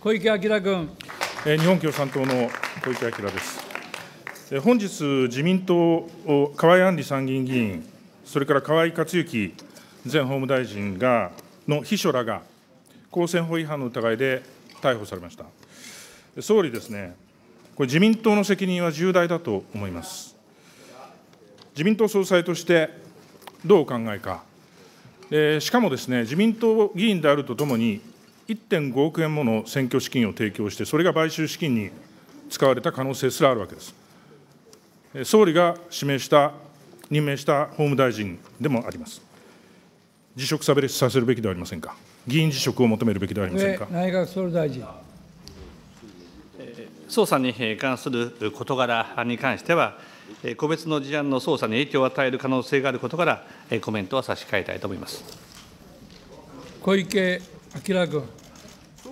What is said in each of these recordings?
小池晃君。日本共産党の小池晃です。本日、自民党、河井案里参議院議員、それから河井克行前法務大臣がの秘書らが、公選法違反の疑いで逮捕されました。総理ですね、これ、自民党の責任は重大だと思います。自民党総裁としてどうお考えか、えー、しかもですね自民党議員であるとともに、1.5億円もの選挙資金を提供して、それが買収資金に使われた可能性すらあるわけです。総理が指名した、任命した法務大臣でもあります。辞職させるべきではありませんか、議員辞職を求めるべきではありませんか。内閣総理大臣捜査に関する事柄に関しては、個別の事案の捜査に影響を与える可能性があることから、コメントは差し控えたいと思います。小池晃君。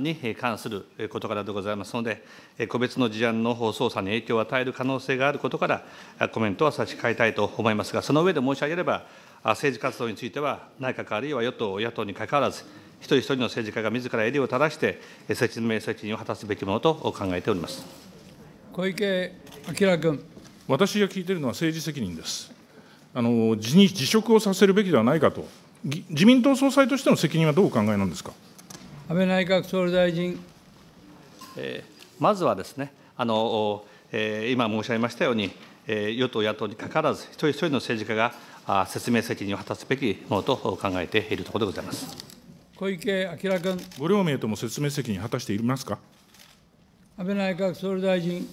に関する事柄でございますので、個別の事案の捜査に影響を与える可能性があることから、コメントは差し控えたいと思いますが、その上で申し上げれば、政治活動については、内閣あるいは与党、野党にかかわらず、一人一人の政治家が自ら襟を正して、説明責任を果たすべきものと考えております小池晃君。私が聞いているのは政治責任です。あの辞に辞職をさせるべきではないかと、自民党総裁としての責任はどうお考えなんですか。安倍内閣総理大臣。まずはですね、あの今申し上げましたように、与党、野党にかかわらず、一人一人の政治家が説明責任を果たすべきものと考えているところでございます小池晃君。ご両名とも説明責任果たしていますか安倍内閣総理大臣。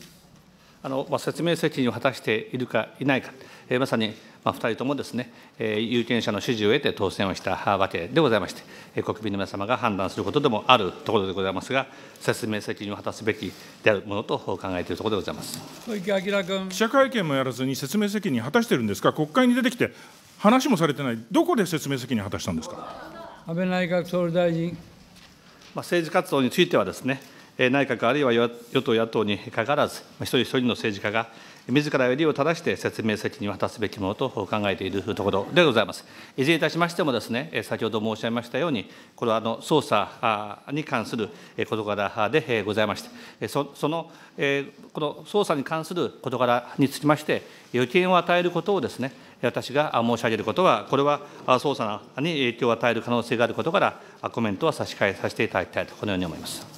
あの説明責任を果たしているかいないか、まさにまあ、2人ともですね、えー、有権者の支持を得て当選をしたわけでございまして、えー、国民の皆様が判断することでもあるところでございますが、説明責任を果たすべきであるものと考えているところでございます小池晃君。記者会見もやらずに説明責任果たしてるんですか、国会に出てきて、話もされてない、どこで説明責任を果たしたんですか。安倍内閣総理大臣。まあ、政治活動についてはですね、内閣あるいは与党、野党にかかわらず、一人一人の政治家が自ら襟を正して説明責任を果たすべきものと考えているところでございます。いずれいたしましてもですね、先ほど申し上げましたように、これはあの捜査に関する事柄でございまして、その、この捜査に関する事柄につきまして、予見を与えることをですね、私が申し上げることは、これは捜査に影響を与える可能性があることから、コメントは差し控えさせていただきたいと、このように思います。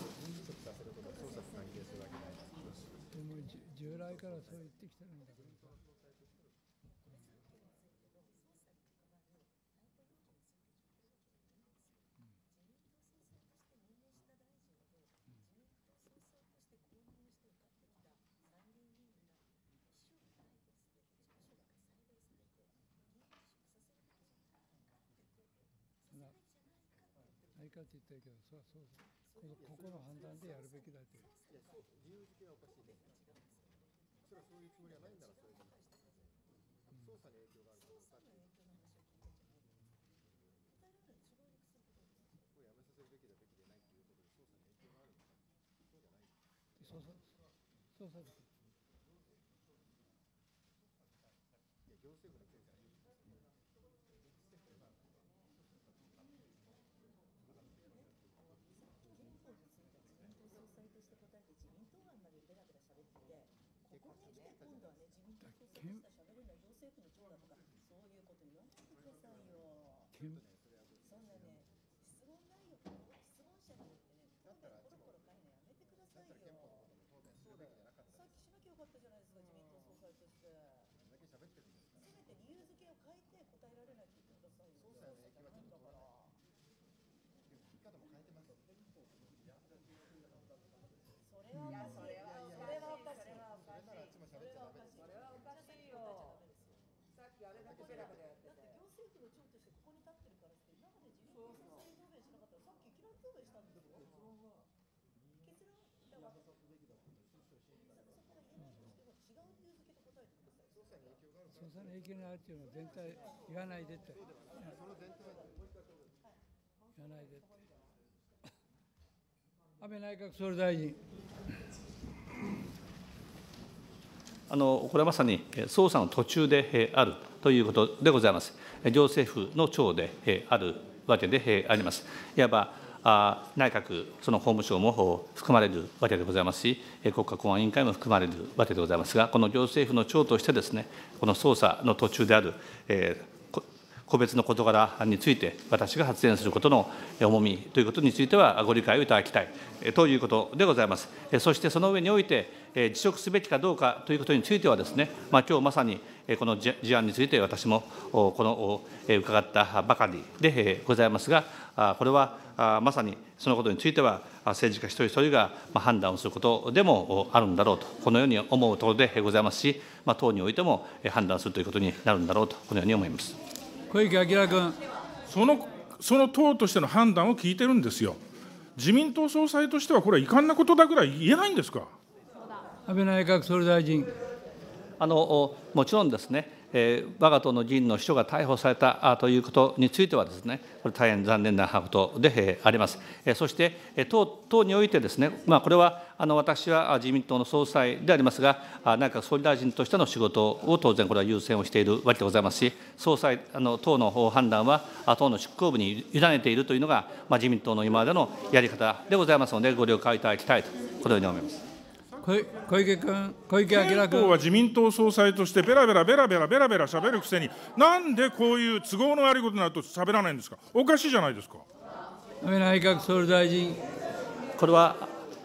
ってるけどそれはそうですここの判断でやるべきだといういやそう理由付けはおかしいでそれはそういうつもりはないんならそれで捜査に影響があるかどうかっていうやめさせるべきだべきでないということで捜査に影響があるのかそうじゃない捜査捜査ですいや行政部の that came 総裁の影響にあるっていうのは全体言わないでって、言わないでって。安倍内閣総理大臣。あのこれはまさに捜査の途中であるということでございます。行政府の長であるわけであります。いわば内閣、その法務省も含まれるわけでございますし、国家公安委員会も含まれるわけでございますが、この行政府の長としてですね、この捜査の途中である、えー、個別の事柄について、私が発言することの重みということについては、ご理解をいただきたいということでございます。そしてその上において、辞職すべきかどうかということについてはですね、まあ、今日まさにこの事案について私もこの伺ったばかりでございますが、これはまさにそのことについては、政治家一人一人が判断をすることでもあるんだろうと、このように思うところでございますし、党においても判断するということになるんだろうと、このように思います小池晃君。そのその党としての判断を聞いてるんですよ。自民党総裁としては、これは遺憾なことだぐらい言えないんですか。安倍内閣総理大臣。あのもちろんですね、えー、我が党の議員の秘書が逮捕されたということについてはですね、これ大変残念なことであります。えー、そして、えー、党党においてですね、まあ、これはあの私は自民党の総裁でありますが、内閣総理大臣としての仕事を当然これは優先をしているわけでございますし、総裁、あの党の判断は党の執行部に委ねているというのが、まあ、自民党の今までのやり方でございますので、ご了解いただきたいと、このように思います。小池君、小池晃君。は自民党総裁として、べらべらべらべらべらべらしゃべるくせに、なんでこういう都合の悪いことになるとしゃべらないんですか、おかしいじゃないですか。安倍内閣総理大臣。これは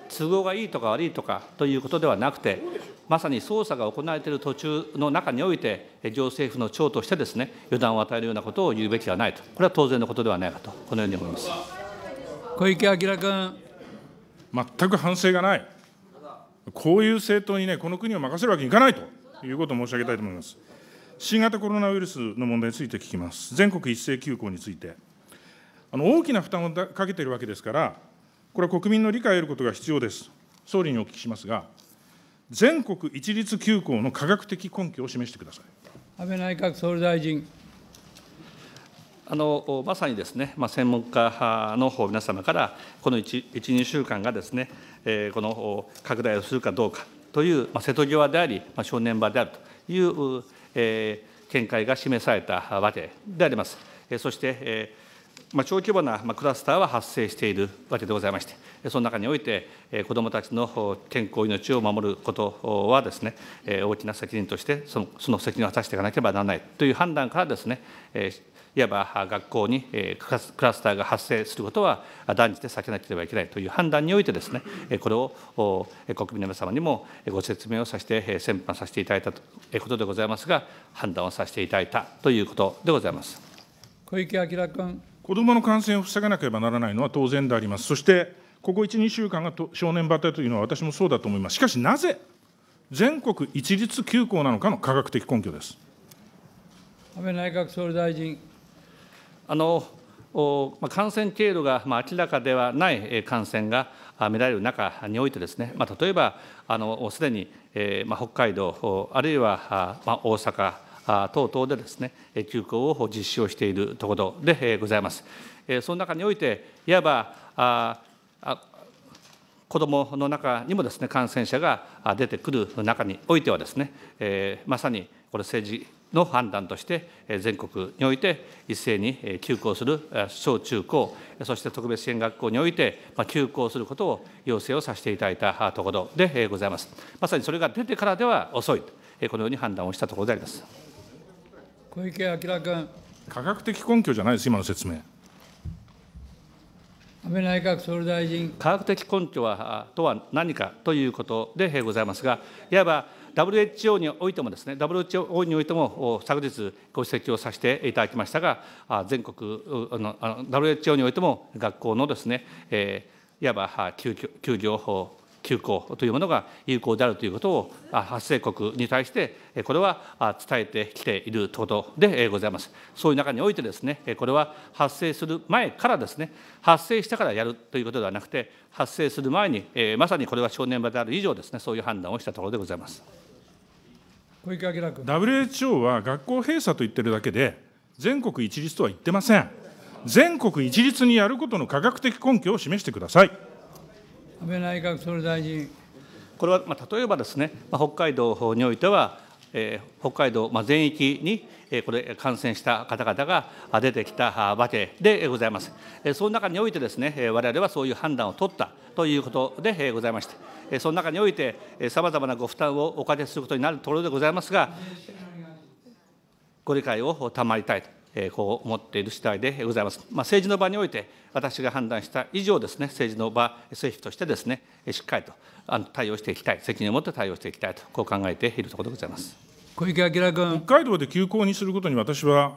都合がいいとか悪いとかということではなくて、まさに捜査が行われている途中の中において、行政府の長としてですね、予断を与えるようなことを言うべきではないと、これは当然のことではないかと、このように思います。小池晃君。全く反省がない。こういう政党にね、この国を任せるわけにいかないということを申し上げたいと思います。新型コロナウイルスの問題について聞きます。全国一斉休校について。あの大きな負担をかけているわけですから、これは国民の理解を得ることが必要です。総理にお聞きしますが、全国一律休校の科学的根拠を示してください。安倍内閣総理大臣。あのまさにですね、まあ、専門家の皆様から、この 1, 1、2週間がですね、この拡大をするかどうかという、瀬戸際であり、正念場であるという見解が示されたわけであります。そして、小規模なクラスターは発生しているわけでございまして、その中において、子どもたちの健康、命を守ることはですね、大きな責任として、その責任を果たしていかなければならないという判断からですね、いわば学校にクラスターが発生することは断じて避けなければいけないという判断においてですね、これを国民の皆様にもご説明をさせて、先般させていただいたということでございますが、判断をさせていただいたということでございます小池晃君。子どもの感染を防がなければならないのは当然であります。そしてここ1、2週間が正念場というのは私もそうだと思います。しかしなぜ全国一律休校なのかの科学的根拠です。安倍内閣総理大臣。あの感染経路が明らかではない感染が見られる中においてですね、ま例えば、すでに、えま北海道、あるいは、ま大阪、等々でですね、休校を実施をしているところでございます。その中において、いわば、子どもの中にもですね、感染者が出てくる中においてはですね、えまさにこれ政治の判断として、全国において一斉に休校する小中高、そして特別支援学校において休校することを要請をさせていただいたところでございます。まさにそれが出てからでは遅い、このように判断をしたところであります。小池晃君。科学的根拠じゃないです、今の説明。安倍内閣総理大臣。科学的根拠はとは何かということでございますが、いわば WHO においてもですね、WHO においても昨日ご指摘をさせていただきましたが、全国、の、WHO においても学校のですね、えいわば休業、休業法休校というものが有効であるということを、発生国に対して、これは伝えてきているところでございます。そういう中においてですね、これは発生する前からですね、発生してからやるということではなくて、発生する前に、まさにこれは正念場である以上ですね、そういう判断をしたところでございます。小池晃君 WHO は学校閉鎖と言ってるだけで、全国一律とは言ってません。全国一律にやることの科学的根拠を示してください。安倍内閣総理大臣。これは、まあ、例えばですね、まあ、北海道においては、えー、北海道、まあ、全域に、えー、これ、感染した方々が出てきたわけでございます。えー、その中においてですね、われわれはそういう判断を取ったということでございまして、えー、その中において、さまざまなご負担をおかけすることになるところでございますが、ご理解を賜りたいとえこう思っている次第でございます。まあ、政治の場において、私が判断した以上ですね、政治の場、政府としてですね、しっかりとあの対応していきたい、責任を持って対応していきたいと、こう考えているところでございます。小池晃君。北海道で休校にすることに私は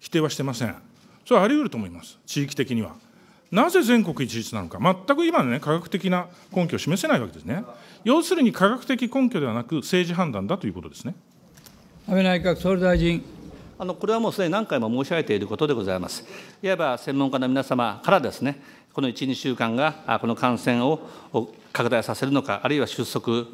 否定はしてません。それはあり得ると思います、地域的には。なぜ全国一律なのか、全く今のね、科学的な根拠を示せないわけですね。要するに科学的根拠ではなく、政治判断だということですね。安倍内閣総理大臣。あのこれはもうすでに何回も申し上げていることでございます。いわば専門家の皆様からですね、この1、2週間がこの感染を拡大させるのか、あるいは収束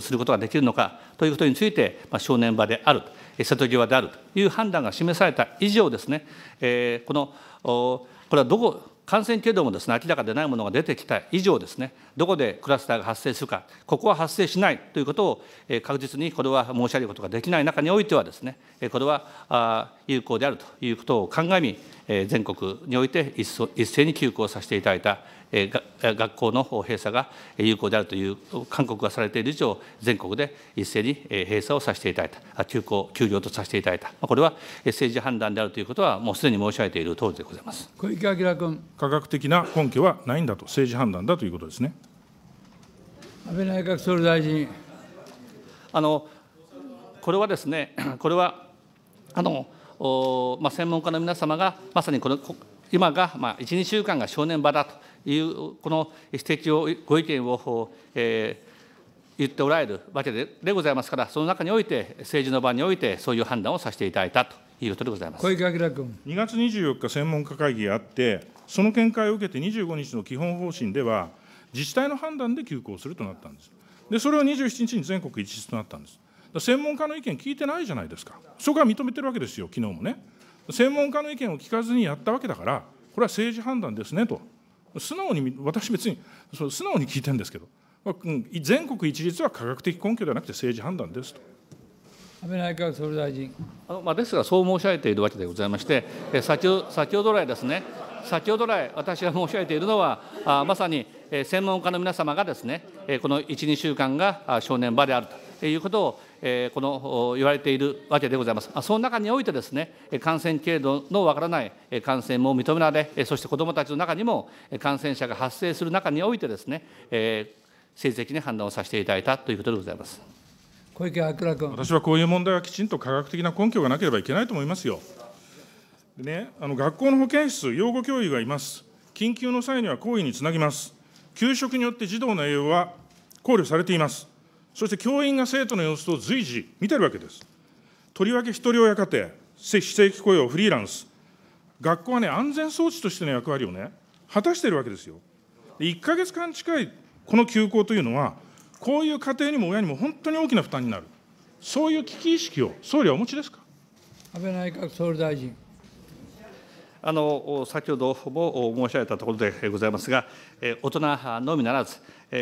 することができるのかということについて、まあ、正念場である、瀬戸際であるという判断が示された以上ですね、えー、このこれはどこ感染経路もです、ね、明らかでないものが出てきた以上ですね、どこでクラスターが発生するか、ここは発生しないということを、え確実にこれは申し上げることができない中においてはですね、これは有効であるということを鑑み、全国において一斉に休校させていただいた学校の閉鎖が有効であるという勧告がされている以上、全国で一斉に閉鎖をさせていただいた、休校、休業とさせていただいた、これは政治判断であるということは、もうすでに申し上げていると。りでございます小池晃君。科学的な根拠はないんだと、政治判断だということですね。安倍内閣総理大臣。あのこれはですね、これはあの、まあ、専門家の皆様が、まさにこの今が、まあ、1、2週間が正念場だという、この指摘を、ご意見を、えー、言っておられるわけででございますから、その中において、政治の場において、そういう判断をさせていただいたということでございます小池晃君。2月24日、専門家会議があって、その見解を受けて25日の基本方針では、自治体の判断で休校するとなったんです。で、それを27日に全国一律となったんです。専門家の意見聞いてないじゃないですか。そこは認めてるわけですよ、昨日もね。専門家の意見を聞かずにやったわけだから、これは政治判断ですねと素直に私別にそう素直に聞いてるんですけど全国一律は科学的根拠ではなくて政治判断ですと。安倍内閣総理大臣あの、まあ、ですが、そう申し上げているわけでございまして、え先ほ先ほど来ですね、先ほど来、私が申し上げているのは、あまさに、え専門家の皆様がですね、えこの1、2週間が正念場であるということを、えこの言われているわけでございます。その中においてですね、感染経路のわからない感染も認められ、そして子どもたちの中にも感染者が発生する中においてですね、え政治的に判断をさせていただいたということでございます。小池晃君。私はこういう問題はきちんと科学的な根拠がなければいけないと思いますよ。でね、あの学校の保健室、養護教諭がいます。緊急の際には行為につなぎます。給食によって児童の栄養は考慮されています。そして教員が生徒の様子を随時見てるわけです。とりわけひとり親家庭、非正規雇用、フリーランス、学校はね、安全装置としての役割をね、果たしてるわけですよ。1か月間近いこの休校というのは、こういう家庭にも親にも本当に大きな負担になる、そういう危機意識を総理はお持ちですか安倍内閣総理大臣。あの先ほども申し上げたところでございますが、大人のみならず、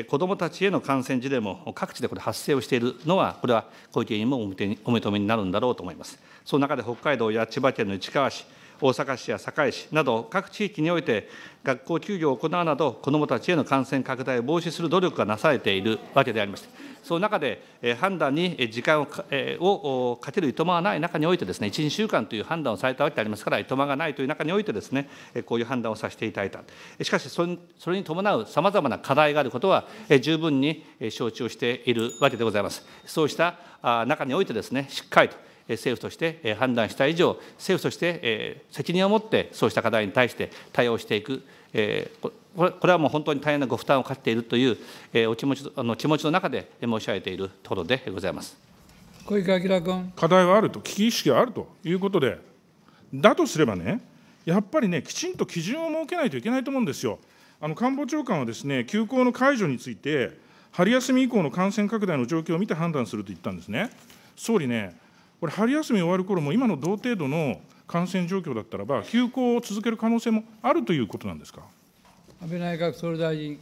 子どもたちへの感染事例も各地でこれ、発生をしているのは、これは小池委員もお認めになるんだろうと思います。その中で北海道や千葉県の市川市、大阪市や堺市など、各地域において、学校休業を行うなど、子どもたちへの感染拡大を防止する努力がなされているわけでありまして、その中で、判断に時間ををかけるいとまはない中においてですね、1、2週間という判断をされたわけでありますから、いとまがないという中においてですね、こういう判断をさせていただいた。しかし、それそれに伴うさまざまな課題があることは、十分に承知をしているわけでございます。そうした中においてですね、しっかりと政府として判断した以上、政府として責任を持ってそうした課題に対して対応していく、これはもう本当に大変なご負担をかけているというお気持ちあの気持ちの中で申し上げているところでございます小池晃君。課題はあると、危機意識があるということで、だとすればね、やっぱりね、きちんと基準を設けないといけないと思うんですよ。あの官房長官はですね、休校の解除について、春休み以降の感染拡大の状況を見て判断すると言ったんですね。総理ね、これ、春休み終わる頃も、今の同程度の感染状況だったらば、休校を続ける可能性もあるということなんですか安倍内閣総理大臣。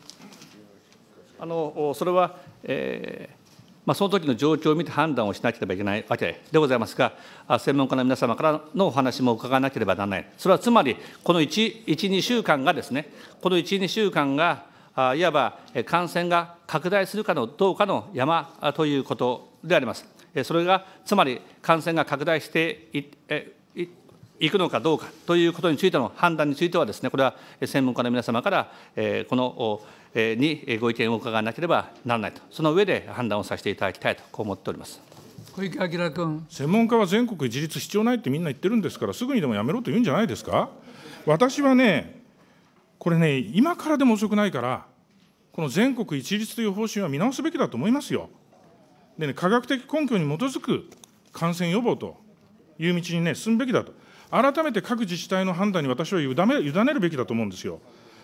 あのそれは、えーまあ、その時の状況を見て判断をしなければいけないわけでございますが、専門家の皆様からのお話も伺わなければならない、それはつまり、この1、1 2週間がですね、この1、2週間が、いわば感染が拡大するかのどうかの山ということであります。それがつまり感染が拡大していくのかどうかということについての判断については、これは専門家の皆様からこのにご意見を伺わなければならないと、その上で判断をさせていただきたいと、こう思っております。小池晃君専門家は全国一律必要ないってみんな言ってるんですから、すぐにでもやめろと言うんじゃないですか。私はね、これね、今からでも遅くないから、この全国一律という方針は見直すべきだと思いますよ。でね、科学的根拠に基づく感染予防という道にね、進むべきだと、改めて各自治体の判断に私は委ね委ねるべきだと思うんですよ。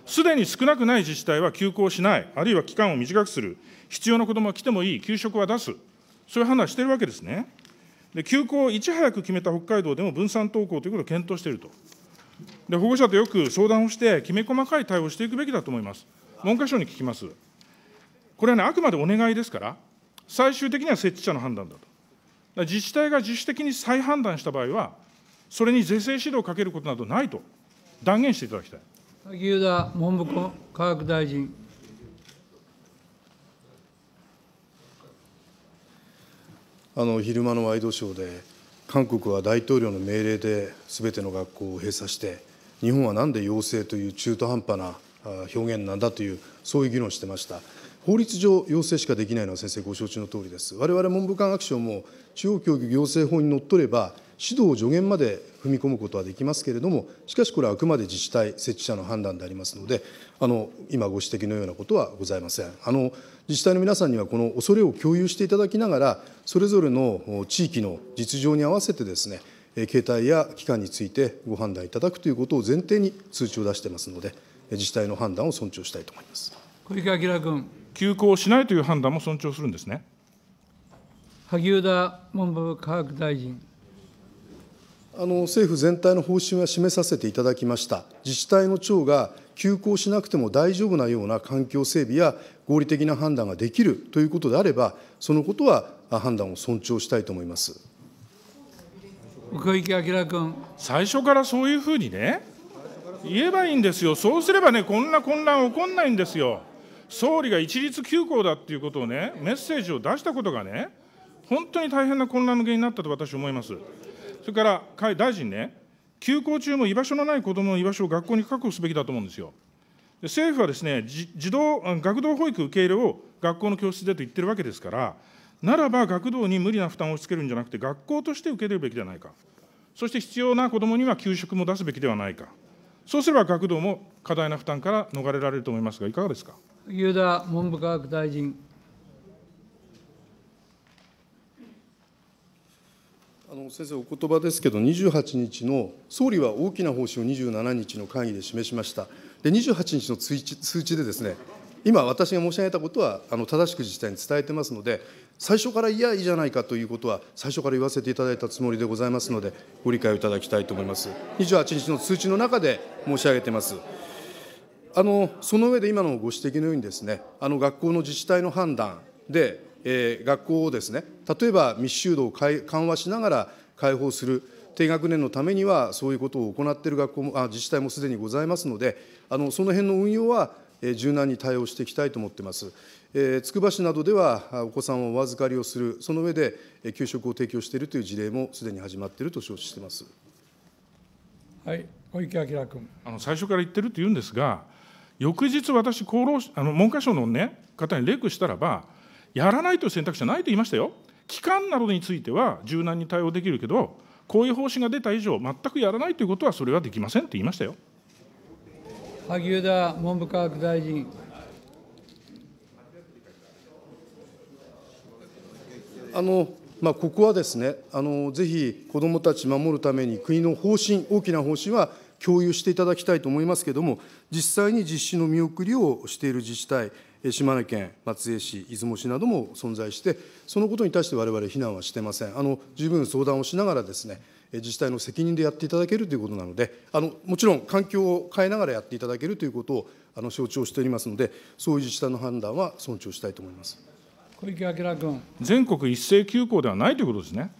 すでに少なくない自治体は休校しない、あるいは期間を短くする、必要な子どもは来てもいい、給食は出す、そういう判断しているわけですね。で休校をいち早く決めた北海道でも分散登校ということを検討していると。で保護者とよく相談をして、きめ細かい対応をしていくべきだと思います。文科省に聞きます。これはね、あくまでお願いですから、最終的には設置者の判断だと。自治体が自主的に再判断した場合は、それに是正指導をかけることなどないと断言していただきたい。萩生田文部科学大臣。あの昼間のワイドショーで、韓国は大統領の命令ですべての学校を閉鎖して、日本はなんで陽性という中途半端な表現なんだという、そういう議論してました。法律上、要請しかできないのは先生、ご承知のとおりです。我々文部科学省も、中央教育行政法にのっとれば、指導助言まで踏み込むことはできますけれども、しかしこれはあくまで自治体、設置者の判断でありますので、あの今ご指摘のようなことはございません。あの自治体の皆さんには、この恐れを共有していただきながら、それぞれの地域の実情に合わせてですね、や機関についてご判断いただくということを前提に通知を出してますので、自治体の判断を尊重したいと思います。小池晃君。休校しないという判断も尊重するんですね萩生田文部科学大臣。あの政府全体の方針は示させていただきました。自治体の長が休校しなくても大丈夫なような環境整備や合理的な判断ができるということであれば、そのことは判断を尊重したいと思います。小池晃君。最初からそういうふうにね、言えばいいんですよ。そうすればね、こんな混乱起こんないんですよ。総理が一律休校だっていうことをね、メッセージを出したことがね、本当に大変な混乱の原因になったと私、思います。それから大臣ね、休校中も居場所のない子どもの居場所を学校に確保すべきだと思うんですよ。で政府はですね、児童、学童保育受け入れを学校の教室でと言ってるわけですから、ならば学童に無理な負担を押し付けるんじゃなくて、学校として受け入れるべきではないか、そして必要な子どもには給食も出すべきではないか、そうすれば学童も過大な負担から逃れられると思いますが、いかがですか。ゆう文部科学大臣。あの先生、お言葉ですけど、28日の総理は大きな方針を27日の会議で示しました、で28日の通知通知でです、ね、今、私が申し上げたことはあの正しく自治体に伝えてますので、最初からいや、いいじゃないかということは、最初から言わせていただいたつもりでございますので、ご理解をいただきたいと思います。28日の通知の中で申し上げてます。あのその上で今のご指摘のようにです、ね、あの学校の自治体の判断で、えー、学校をです、ね、例えば密集度を緩和しながら開放する、低学年のためにはそういうことを行っている学校もあ自治体もすでにございますので、あのその辺の運用は、えー、柔軟に対応していきたいと思っています。えつくば市などではお子さんをお預かりをする、その上で、え給食を提供しているという事例もすでに始まっていると承知しています。はい、小池晃君あの最初から言ってると言うんですが、翌日私厚労あの文科省の、ね、方にレクしたらばやらないという選択肢はないと言いましたよ期間などについては柔軟に対応できるけどこういう方針が出た以上全くやらないということはそれはできませんと言いましたよ萩生田文部科学大臣あのまあ、ここはですねあの、ぜひ子どもたち守るために、国の方針、大きな方針は共有していただきたいと思いますけれども、実際に実施の見送りをしている自治体、島根県松江市、出雲市なども存在して、そのことに対してわれわれ非難はしてません。あの十分相談をしながらですね、自治体の責任でやっていただけるということなので、あのもちろん環境を変えながらやっていただけるということをあの承知をしておりますので、そういう自治体の判断は尊重したいと思います小池晃君。全国一斉休校ではないということですね。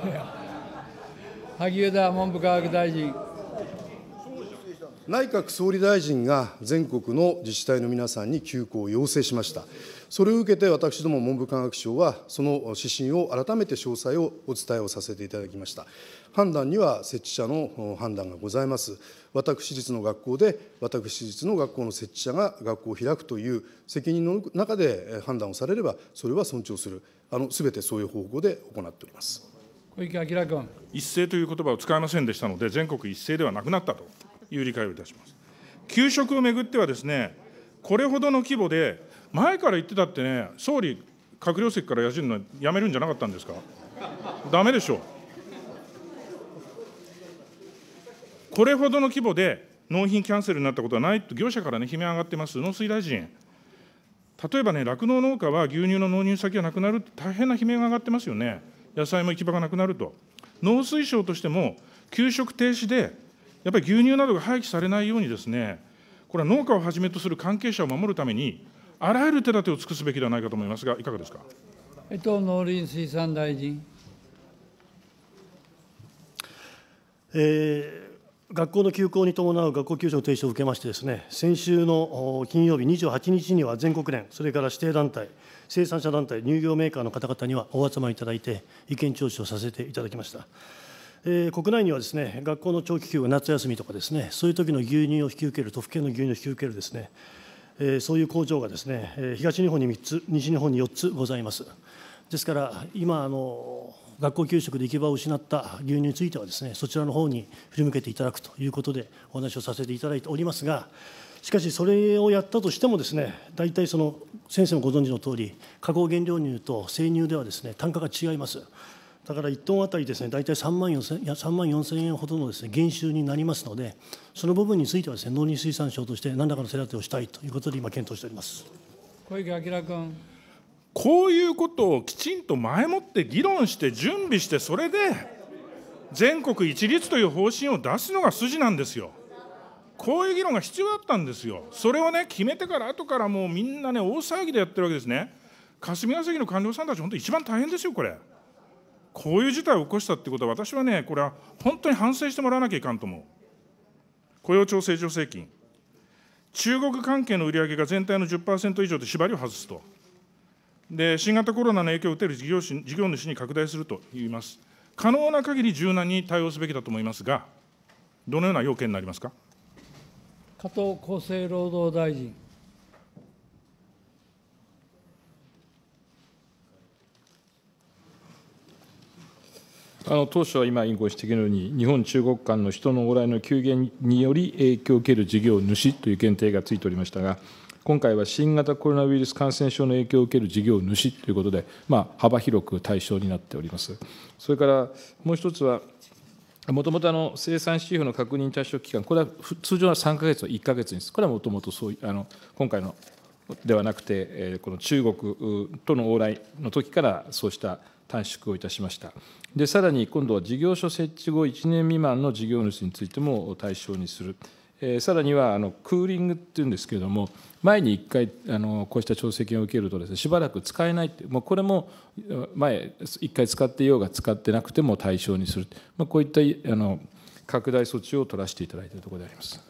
萩生田文部科学大臣。内閣総理大臣が全国の自治体の皆さんに休校を要請しました。それを受けて私ども文部科学省は、その指針を改めて詳細をお伝えをさせていただきました。判断には設置者の判断がございます。私立の学校で、私立の学校の設置者が学校を開くという責任の中で判断をされれば、それは尊重する、すべてそういう方向で行っております。小池晃君。一斉という言葉を使いませんでしたので、全国一斉ではなくなったと。いう理解をいたします。給食をめぐってはですね、これほどの規模で、前から言ってたってね、総理、閣僚席からやじるのやめるんじゃなかったんですか、だめでしょう。これほどの規模で納品キャンセルになったことはないと、業者からね、悲鳴上がってます、農水大臣。例えばね、酪農農家は牛乳の納入先がなくなる大変な悲鳴が上がってますよね、野菜も行き場がなくなると。農水省としても、給食停止でやっぱり牛乳などが廃棄されないようにですね、これは農家をはじめとする関係者を守るために、あらゆる手立てを尽くすべきではないかと思いますが、いかがですか。伊藤農林水産大臣。えー学校の休校に伴う学校給食の停止を受けましてです、ね、先週の金曜日28日には全国連、それから指定団体、生産者団体、乳業メーカーの方々にはお集まりいただいて、意見聴取をさせていただきました。えー、国内にはですね学校の長期休暇、夏休みとかですねそういう時の牛乳を引き受ける、都府県の牛乳を引き受けるですね、えー、そういう工場がですね、え東日本に3つ、西日本に4つございます。ですから今あの学校給食で行き場を失った牛乳についてはですねそちらの方に振り向けていただくということでお話をさせていただいておりますがしかしそれをやったとしてもですね大体その先生もご存知の通り加工原料乳と生乳ではですね単価が違います。だから1トンあたりですね、大体3万4 0いや3万4千円ほどのです、ね、減収になりますので、その部分についてはです、ね、農林水産省として何らかの手立てをしたいということで、今、検討しております小池晃君。こういうことをきちんと前もって議論して、準備して、それで全国一律という方針を出すのが筋なんですよ。こういう議論が必要だったんですよ。それをね、決めてから後からもうみんなね、大騒ぎでやってるわけですね。霞が関の官僚さんたち、本当、一番大変ですよ、これ。こういう事態を起こしたってことは、私はね、これは本当に反省してもらわなきゃいかんと思う。雇用調整助成金、中国関係の売り上げが全体の10%以上で縛りを外すと。で、新型コロナの影響を受ける事業事業主に拡大すると言います。可能な限り柔軟に対応すべきだと思いますが、どのような要件になりますか。加藤厚生労働大臣。あの当初は今、委員ご指摘のように、日本、中国間の人の往来の急減により影響を受ける事業主という限定がついておりましたが、今回は新型コロナウイルス感染症の影響を受ける事業主ということで、まあ、幅広く対象になっております。それからもう一つは、もともと生産指標の確認対象期間、これは通常は3か月は1か月にすこれはもともとそうあの今回のではなくて、この中国との往来の時からそうした短縮をいたしました。で、さらに今度は事業所設置後1年未満の事業主についても対象にする。えー、さらにはあのクーリングっていうんですけれども、前に1回あのこうした調整権を受けるとです、ね、しばらく使えないって、もうこれも前、1回使っていようが使ってなくても対象にする、まあ、こういったあの拡大措置を取らせていただいているところであります。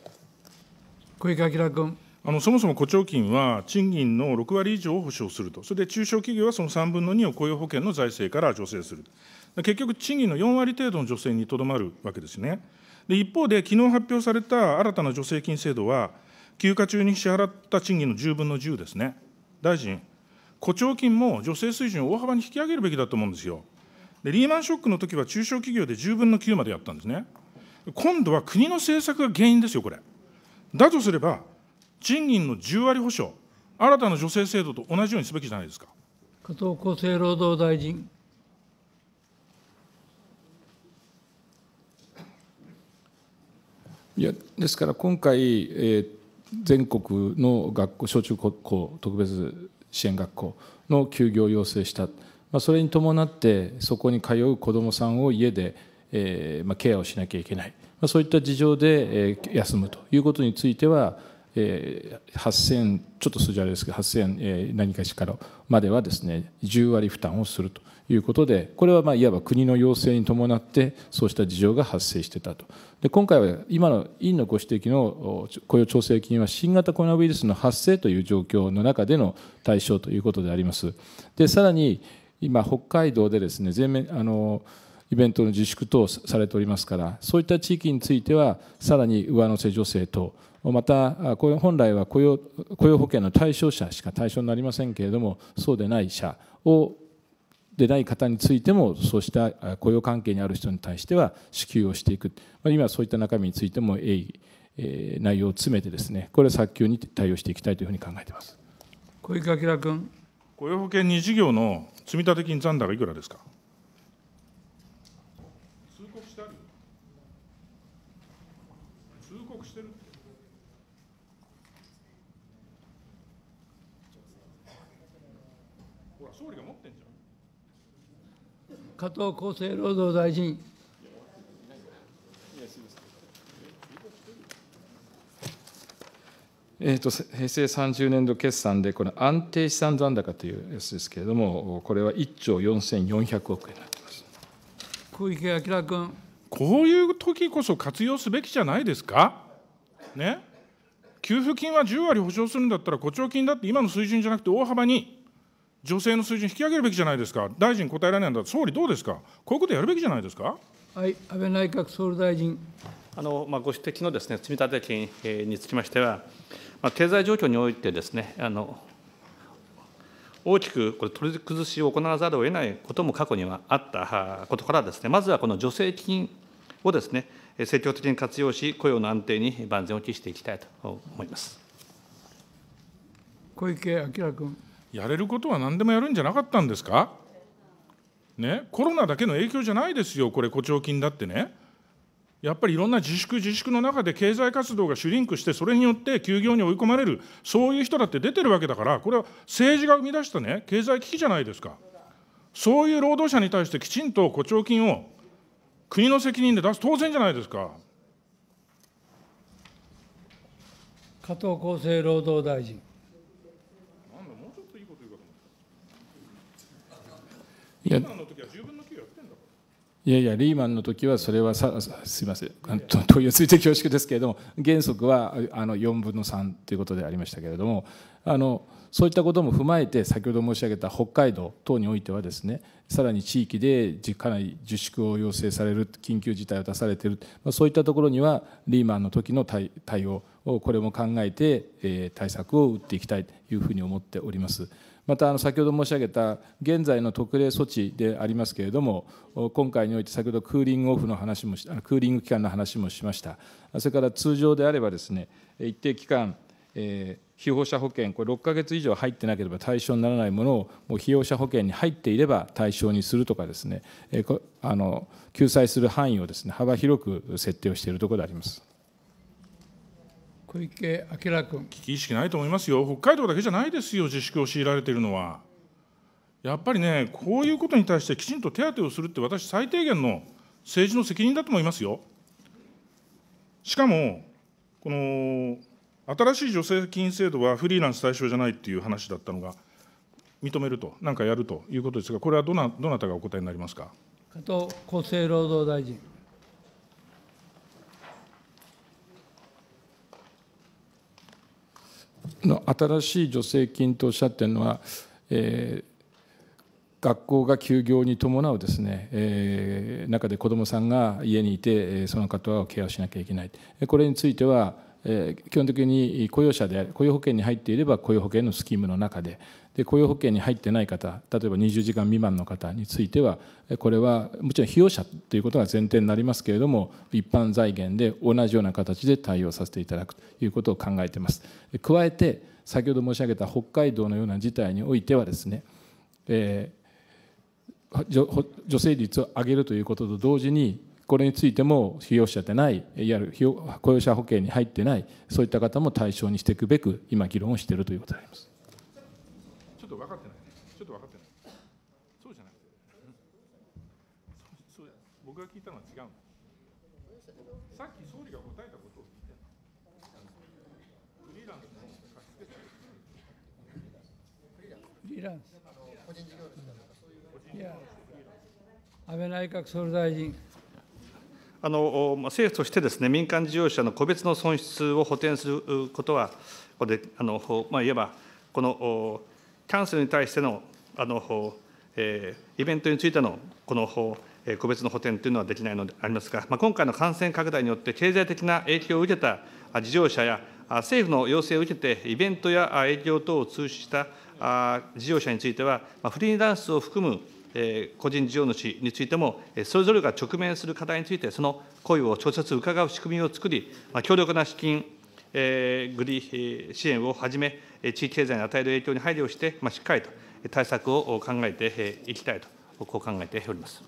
小池晃君。あのそもそも雇調金は賃金の6割以上を保障すると、それで中小企業はその3分の2を雇用保険の財政から助成する、結局、賃金の4割程度の助成にとどまるわけですね。で一方で、昨日発表された新たな助成金制度は、休暇中に支払った賃金の10分の10ですね、大臣、雇調金も助成水準を大幅に引き上げるべきだと思うんですよ。でリーマンショックの時は中小企業で10分の9までやったんですね。今度は国の政策が原因ですよ、これ。だとすれば、賃金の10割保障、新たな女性制度と同じようにすべきじゃないですか。加藤厚生労働大臣。いやですから今回、えー、全国の学校小中高校特別支援学校の休業を要請した、まあ、それに伴ってそこに通う子どもさんを家で、えーまあ、ケアをしなきゃいけない、まあ、そういった事情で、えー、休むということについてはえ8000ちょっと数字あれですけど8000、え何かしからまではですね10割負担をするということでこれはまあいわば国の要請に伴ってそうした事情が発生してたとで今回は今の委員のご指摘の雇用調整金は新型コロナウイルスの発生という状況の中での対象ということでありますでさらに今北海道でですね全面あのイベントの自粛等されておりますからそういった地域についてはさらに上乗せ助成等また本来は雇用雇用保険の対象者しか対象になりませんけれどもそうでない者をでない方についてもそうした雇用関係にある人に対しては支給をしていく今そういった中身についても鋭意内容を詰めてですねこれ早急に対応していきたいというふうに考えています小池晃君雇用保険2事業の積立金残高いくらですか加藤厚生労働大臣。えーと、平成30年度決算で、これ、安定資産残高というやつですけれども、これは1兆4400億円になってます小池晃君。こういう時こそ活用すべきじゃないですか。ね、給付金は10割保証するんだったら、誇張金だって今の水準じゃなくて大幅に女性の水準引き上げるべきじゃないですか、大臣答えられないんだ総理どうですか、こういうことやるべきじゃないですか。はい、安倍内閣総理大臣。あのまあ、ご指摘のです、ね、積立金につきましては、まあ、経済状況においてです、ね、あの大きくこれ取り崩しを行わざるを得ないことも過去にはあったことからです、ね、まずはこの助成金をです、ね、積極的に活用し、雇用の安定に万全を期していきたいと思います小池晃君。やれることは何でもやるんじゃなかったんですか、ね、コロナだけの影響じゃないですよ、これ、誇張金だってね。やっぱりいろんな自粛、自粛の中で経済活動がシュリンクして、それによって休業に追い込まれる、そういう人だって出てるわけだから、これは政治が生み出したね、経済危機じゃないですか。そういう労働者に対してきちんと誇張金を国の責任で出す、当然じゃないですか。加藤厚生労働大臣。いやいやいやリーマンの時はそれはさすみません問いをついて恐縮ですけれども原則はあの4分の3ということでありましたけれどもあのそういったことも踏まえて先ほど申し上げた北海道等においてはですねさらに地域でかなり自粛を要請される緊急事態を出されている、まあ、そういったところにはリーマンの時の対応をこれも考えて、対策を打っていきたいというふうに思っております。またあの先ほど申し上げた現在の特例措置でありますけれども、今回において先ほどクーリングオフの話も、クーリング期間の話もしました、それから通常であればです、ね、一定期間、えー被保者保険、これ6か月以上入ってなければ対象にならないものを、もう被用者保険に入っていれば対象にするとかですね、えあの救済する範囲をですね幅広く設定をしているところであります。小池晃君。危機意識ないと思いますよ、北海道だけじゃないですよ、自粛を強いられているのは。やっぱりね、こういうことに対してきちんと手当てをするって、私、最低限の政治の責任だと思いますよ。しかも、この新しい助成金制度はフリーランス対象じゃないっていう話だったのが、認めると、なんかやるということですが、これはどなどなたがお答えになりますか。加藤厚生労働大臣。の新しい助成金とおっしゃってるのは、えー、学校が休業に伴うですね、えー、中で子どもさんが家にいてその方はケアしなきゃいけないこれについては基本的に雇用者で雇用保険に入っていれば雇用保険のスキームの中でで雇用保険に入ってない方例えば20時間未満の方についてはこれはもちろん費用者ということが前提になりますけれども一般財源で同じような形で対応させていただくということを考えています加えて先ほど申し上げた北海道のような事態においてはですね、えー、女率を上げるということと同時にこれについても被用者でないいわゆる雇用者保険に入ってないそういった方も対象にしていくべく今議論をしているということであります。分かってないちょっと分かってないそうじゃなくてそうそう僕が聞いたのは違うんさっき総理が答えたことを聞いてるフリーランスの貸し付けフリーランスいや安倍内閣総理大臣あの政府としてです、ね、民間事業者の個別の損失を補填することは、これあのまあ、いわばこのキャンセルに対してのあの、えー、イベントについてのこのえ個別の補填というのはできないのでありますが、まあ、今回の感染拡大によって経済的な影響を受けた事業者や政府の要請を受けて、イベントや営業等を通じた事業者については、フリーダンスを含む個人事業主についても、それぞれが直面する課題について、その声を直接伺う仕組みを作り、強力な資金グリ支援をはじめ、地域経済に与える影響に配慮して、しっかりと対策を考えていきたいと、こう考えております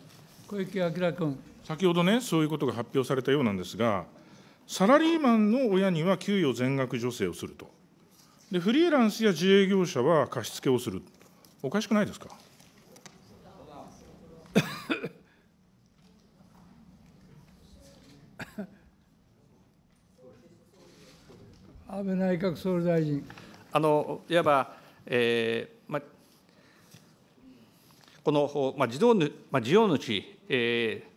小池晃君。先ほどね、そういうことが発表されたようなんですが、サラリーマンの親には給与全額助成をすると、でフリーランスや自営業者は貸し付けをする、おかしくないですか。安倍内閣総理大臣。あのいわば、えーま、この、ま、自動主、ま、事業主、えー、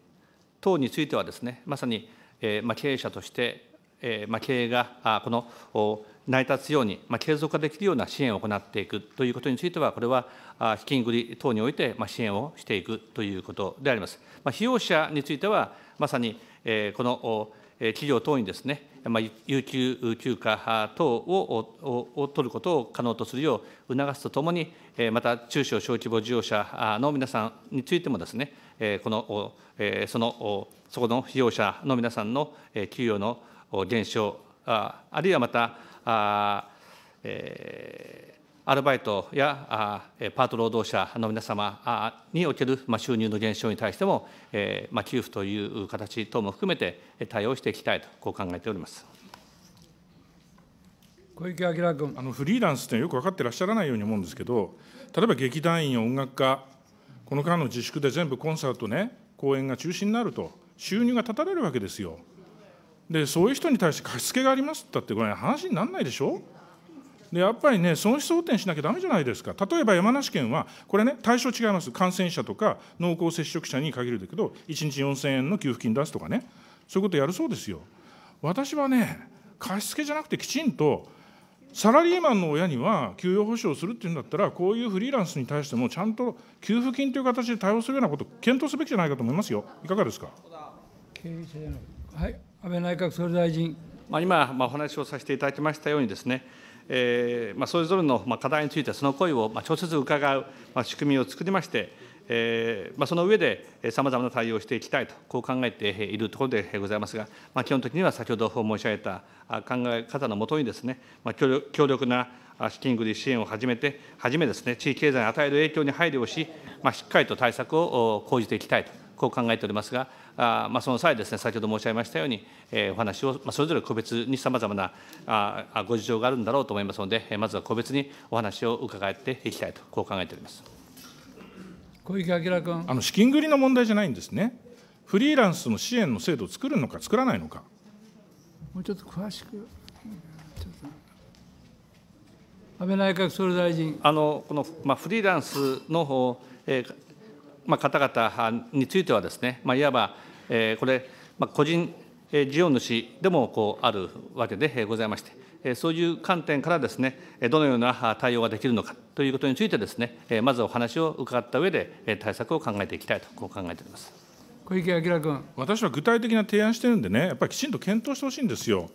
等についてはですね、まさに、えーま、経営者として、えーま、経営があこのお成り立つように、まあ、継続化できるような支援を行っていくということについては、これは資金繰り等において、まあ、支援をしていくということであります。まあ、費用者については、まさに、えー、このえ企業等にですね、まあ、有給休暇等を取ることを可能とするよう促すとともに、また中小小規模事業者の皆さんについてもですね、このそのそこの被用者の皆さんの給与の減少、あるいはまた、えーアルバイトやパート労働者の皆様における収入の減少に対しても、給付という形等も含めて対応していきたいと、こう考えております。小池晃君あのフリーランスってよく分かってらっしゃらないように思うんですけど、例えば劇団員や音楽家、この間の自粛で全部コンサートね、公演が中止になると、収入が断たれるわけですよ。で、そういう人に対して貸し付けがありますったって、これ、話にならないでしょ。でやっぱりね、損失想填しなきゃだめじゃないですか、例えば山梨県は、これね、対象違います、感染者とか濃厚接触者に限るだけど、1日4000円の給付金出すとかね、そういうことやるそうですよ。私はね、貸付じゃなくてきちんと、サラリーマンの親には給与保障するっていうんだったら、こういうフリーランスに対しても、ちゃんと給付金という形で対応するようなこと、検討すべきじゃないかと思いますよ、いかがですか。はい、安倍内閣総理大臣。まあ、今、まあ、お話をさせていただきましたようにですね、えーまあ、それぞれの課題について、その声を直接伺う仕組みを作りまして、えーまあ、その上で、さまざまな対応をしていきたいと、こう考えているところでございますが、まあ、基本的には先ほど申し上げた考え方のもとにですね、まあ、強力な資金繰り支援を始めて、はじめですね、地域経済に与える影響に配慮をし、まあ、しっかりと対策を講じていきたいと、こう考えておりますが、あまあ、その際ですね、先ほど申し上げましたように、えー、お話を、まあ、それぞれ個別にさまざまなあご事情があるんだろうと思いますので、まずは個別にお話を伺っていきたいと、こう考えております小池晃君。あの資金繰りの問題じゃないんですね、フリーランスの支援の制度を作るのか、作らないのか。もうちょっと詳しく安倍内閣総理大臣。あのこの、まあ、フリーランスの方、えーまあ、方々についてはですね、まあ、いわばえこれ、まあ、個人事業主でもこうあるわけでございまして、そういう観点からですね、どのような対応ができるのかということについてですね、まずお話を伺った上で、対策を考えていきたいと、こう考えております。小池晃君。私は具体的な提案してるんでね、やっぱりきちんと検討してほしいんですよ。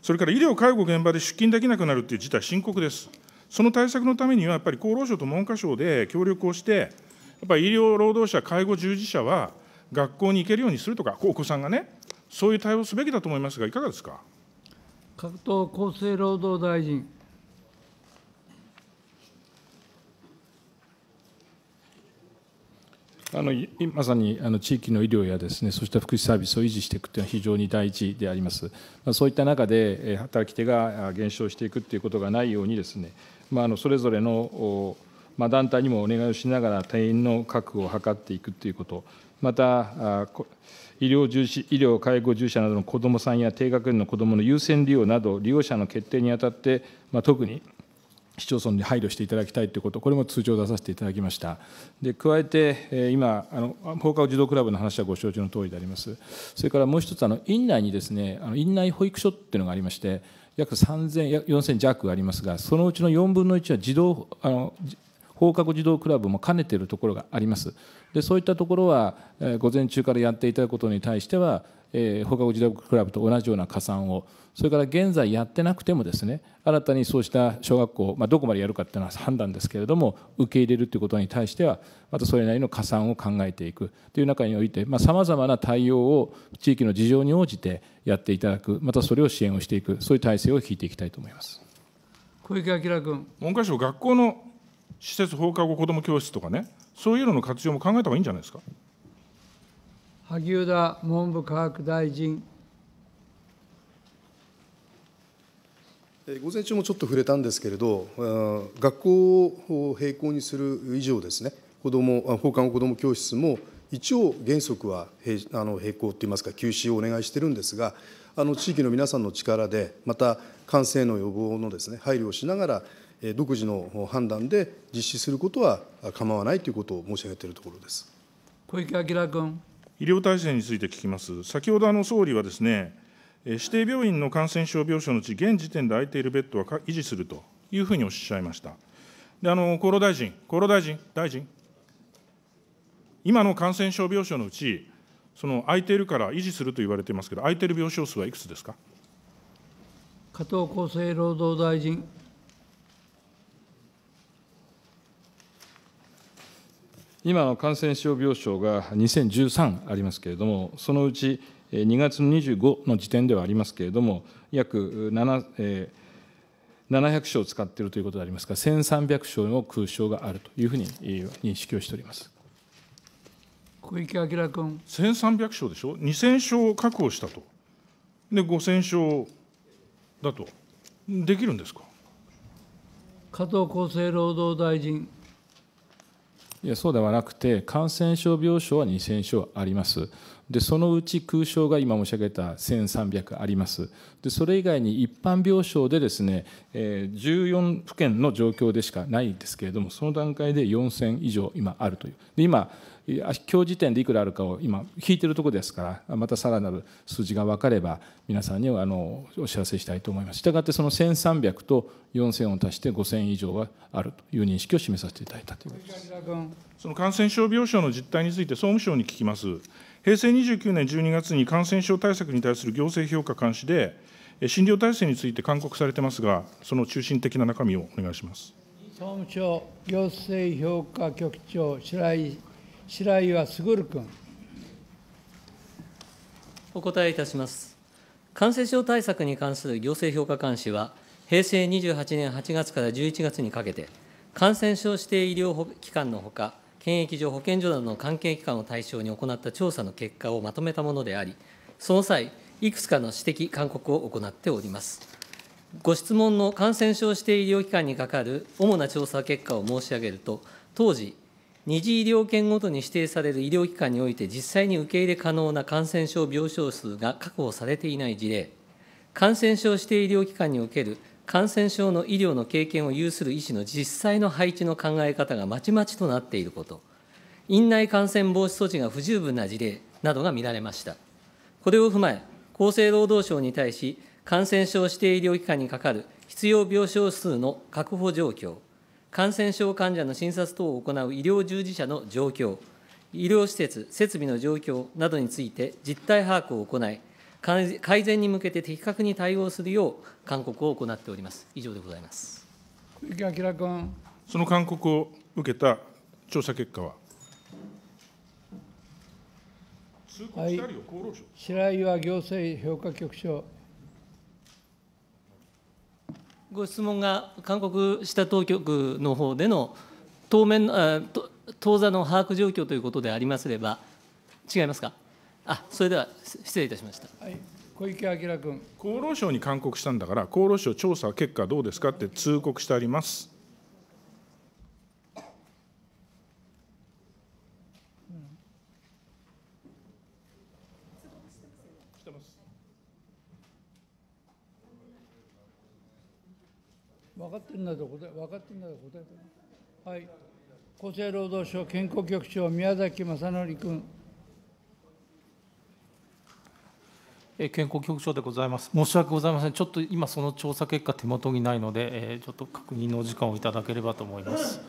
それから医療、介護現場で出勤できなくなるという事態、深刻です。その対策のためには、やっぱり厚労省と文科省で協力をして、やっぱり医療労働者、介護従事者は、学校に行けるようにするとか、お子さんがね、そういう対応すべきだと思いますが、いかがですか。加藤厚生労働大臣。あのまさにあの地域の医療やです、ね、そうした福祉サービスを維持していくというのは非常に大事であります、そういった中で働き手が減少していくということがないようにです、ね、まあ、あのそれぞれの、まあ、団体にもお願いをしながら、定員の確保を図っていくということ、また、医療従事、医療介護従事者などの子どもさんや低学年の子どもの優先利用など、利用者の決定にあたって、特に市町村に配慮していただきたいということ、これも通常出させていただきました。で加えて、今、あの放課後児童クラブの話はご承知のとおりであります。それからもう一つ、あの院内にですね、あの院内保育所っていうのがありまして、約3000、4000弱ありますが、そのうちの4分の1は児童あの放課後児童クラブも兼ねているところがありますでそういったところは、え午前中からやっていただくことに対しては、え放課後児童クラブと同じような加算をそれから現在やってなくてもですね新たにそうした小学校、まあ、どこまでやるかっていうのは判断ですけれども受け入れるということに対してはまたそれなりの加算を考えていくという中においてさまざ、まな対応を地域の事情に応じてやっていただくまたそれを支援をしていくそういう体制を引いていきたいと思います。小池晃君文科省学校の施設放課後子ども教室とかね、そういうのの活用も考えた方がいいんじゃないですか。萩生田文部科学大臣。午前中もちょっと触れたんですけれど、学校を並行にする以上ですね、子ども放課後子ども教室も、一応原則は並あの並行といいますか、休止をお願いしてるんですが、あの地域の皆さんの力で、また感染の予防のです、ね、配慮をしながら、独自の判断で実施することは構わないということを申し上げているところです小池晃君。医療体制について聞きます。先ほどあの総理はですね、指定病院の感染症病床のうち、現時点で空いているベッドは維持するというふうにおっしゃいました。で、あの厚労大臣、厚労大臣、大臣、今の感染症病床のうち、その空いているから維持すると言われていますけど、空いている病床数はいくつですか加藤厚生労働大臣。今の感染症病床が2013ありますけれども、そのうち2月25の時点ではありますけれども、約7、えー、700床使っているということでありますが、1300床の空床があるというふうに認識をしております小池晃君。1300床でしょ、2000床を確保したと、で5000床だと、できるんですか加藤厚生労働大臣。いやそうではなくて感染症病床は2000床ありますでそのうち空床が今申し上げた1300ありますでそれ以外に一般病床でですね、14府県の状況でしかないんですけれどもその段階で4000以上今あるというで今今日時点でいくらあるかを今引いてるところですからまたさらなる数字が分かれば皆さんにあのお知らせしたいと思いますしたがってその1300と4000を足して5000以上はあるという認識を示させていただいたということですその感染症病床の実態について総務省に聞きます平成29年12月に感染症対策に対する行政評価監視で、診療体制について勧告されてますが、その中心的な中身をお願いします総務省行政評価局長、白井白岩卓君。お答えいたします。感染症対策に関する行政評価監視は、平成28年8月から11月にかけて、感染症指定医療機関のほか、検疫所、保健所などの関係機関を対象に行った調査の結果をまとめたものであり、その際、いくつかの指摘、勧告を行っております。ご質問の感染症指定医療機関に係る主な調査結果を申し上げると、当時、2次医療圏ごとに指定される医療機関において実際に受け入れ可能な感染症病床数が確保されていない事例、感染症指定医療機関における感染症の医療の経験を有する医師の実際の配置の考え方がまちまちとなっていること、院内感染防止措置が不十分な事例などが見られました。これを踏まえ、厚生労働省に対し、感染症指定医療機関にかかる必要病床数の確保状況、感染症患者の診察等を行う医療従事者の状況、医療施設、設備の状況などについて実態把握を行い、改善に向けて的確に対応するよう、勧告を行っております。以上でございます池明君。その勧告を受けた調査結果は。はい、白岩行政評価局長。ご質問が韓国した当局の方での当面当座の把握状況ということでありますれば、違いますか。あそれでは失礼いたしました。はい小池晃君厚労省に勧告したんだから、厚労省調査結果どうですかって通告してあります。分かってるんだと答え、分かってるんだと答えてはい、厚生労働省健康局長、宮崎正則君。健康局長でございます。申し訳ございません。ちょっと今その調査結果手元にないので、えー、ちょっと確認の時間をいただければと思います。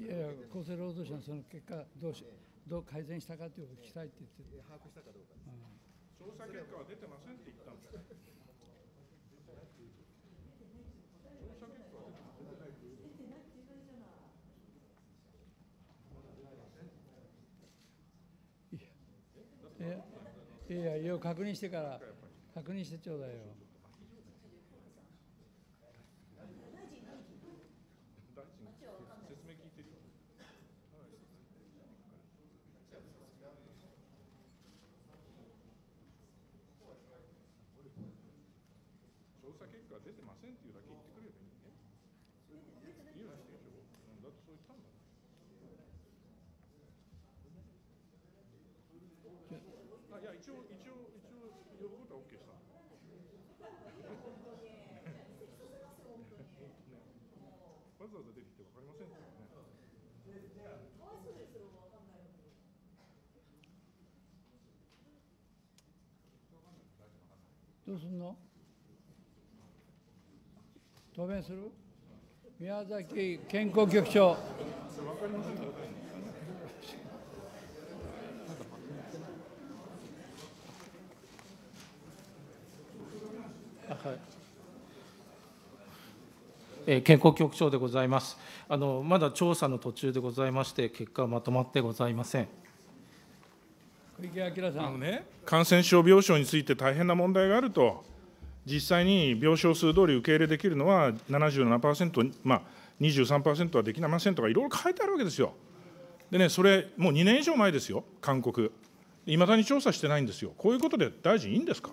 いや厚生労働省のその結果どうしどう改善したかということを聞きたいって言って、把握したかどうか、うん、調査結果は出てませんって言ったんです。いやいや、確認してから、確認してちょうだいよ。説明聞いてるよ。調査結果出てませんっていうだけ言ってくれればいいね。言うなしてでしょ。だってそう言ったんだ。あいや一応一応一応呼ぶことは OK した。わざわざ出てきて分かりませんからね。ですよ、分どうすんの答弁する宮崎健康局長。かりませんえ健康局長でございますあの。まだ調査の途中でございまして、結果はまとまってございません。小池晃さんね、感染症病床について大変な問題があると、実際に病床数通り受け入れできるのは77%、まあ、23%はできませんとか、いろいろ書いてあるわけですよ。でね、それ、もう2年以上前ですよ、韓国。いまだに調査してないんですよ。こういうことで大臣、いいんですか。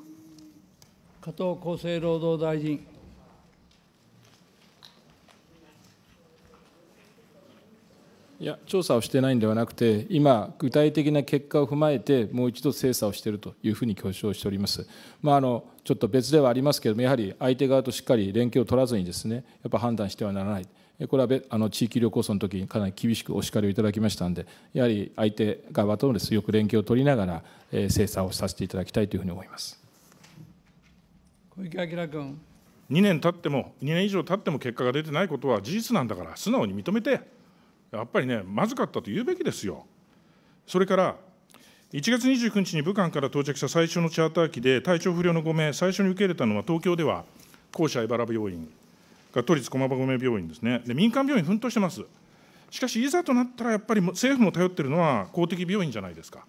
加藤厚生労働大臣。いや、調査をしてないんではなくて、今、具体的な結果を踏まえて、もう一度精査をしているというふうに強調しております。まあ、あのちょっと別ではありますけれども、やはり相手側としっかり連携を取らずにですね、やっぱ判断してはならない。これはあの地域旅行層の時にかなり厳しくお叱りをいただきましたんで、やはり相手側ともです、よく連携を取りながら、え精査をさせていただきたいというふうに思います。小池晃君。2年経っても、2年以上経っても結果が出てないことは事実なんだから、素直に認めて、やっぱりね、まずかったと言うべきですよ。それから、1月29日に武漢から到着した最初のチャーター機で、体調不良の5名、最初に受け入れたのは東京では、公社荏原病院、都立駒場米病院ですねで、民間病院、奮闘してます。しかし、いざとなったら、やっぱり政府も頼ってるのは公的病院じゃないですか。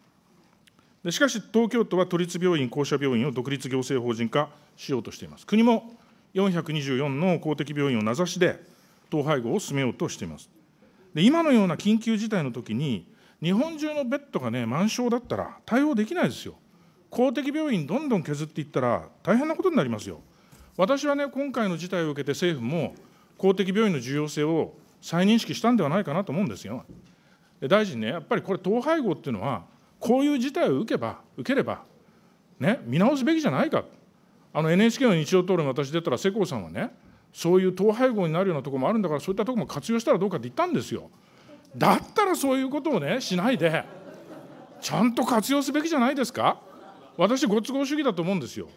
しかし、東京都は都立病院、公社病院を独立行政法人化しようとしています。国も424の公的病院を名指しで、統廃合を進めようとしています。で今のような緊急事態の時に、日本中のベッドがね、満床だったら対応できないですよ。公的病院どんどん削っていったら大変なことになりますよ。私はね、今回の事態を受けて政府も公的病院の重要性を再認識したんではないかなと思うんですよ。大臣ね、やっぱりこれ、統廃合っていうのは、こういう事態を受けば受ければ、ね、見直すべきじゃないかあの NHK の日曜討論に私出たら世耕さんはねそういう統廃合になるようなところもあるんだからそういったところも活用したらどうかって言ったんですよだったらそういうことをねしないでちゃんと活用すべきじゃないですか私ご都合主義だと思うんですよ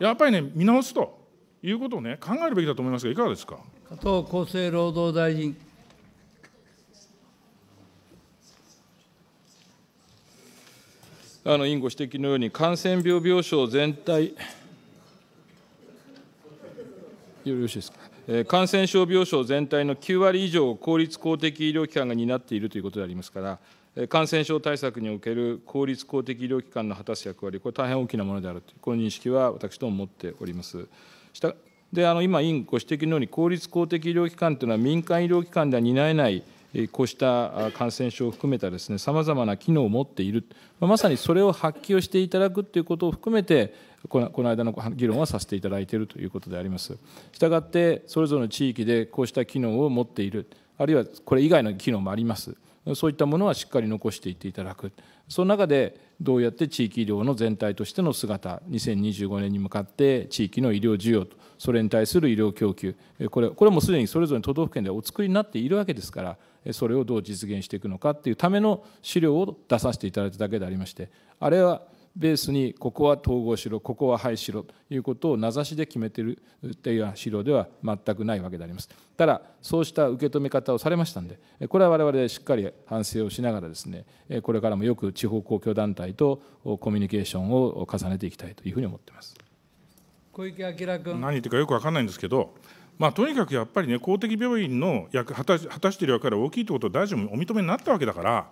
やっぱりね見直すということをね考えるべきだと思いますがいかがですか加藤厚生労働大臣あの委員ご指摘のように、感染病病床全体、よろしいですか、え感染症病床全体の9割以上を公立公的医療機関が担っているということでありますから、え感染症対策における公立公的医療機関の果たす役割、これ、大変大きなものであるという、この認識は私ども持っております。したであの今、委員ご指摘のように、公立公的医療機関というのは民間医療機関では担えないこうした感染症を含めたですね、さまざまな機能を持っている、まさにそれを発揮をしていただくということを含めて、この間の議論はさせていただいているということであります。したがって、それぞれの地域でこうした機能を持っている、あるいはこれ以外の機能もあります。そういったものはしっかり残していっていただく、その中でどうやって地域医療の全体としての姿、2025年に向かって地域の医療需要と、それに対する医療供給、これこれもすでにそれぞれの都道府県でお作りになっているわけですから、それをどう実現していくのかっていうための資料を出させていただいただけでありましてあれはベースにここは統合しろここは廃しろということを名指しで決めているというような資料では全くないわけでありますただそうした受け止め方をされましたんでこれは我々しっかり反省をしながらですねこれからもよく地方公共団体とコミュニケーションを重ねていきたいというふうに思っています小池晃君何言ってるかよく分かんないんですけどまあ、とにかくやっぱりね、公的病院の役果た果たしている役割は大きいということを大臣もお認めになったわけだから、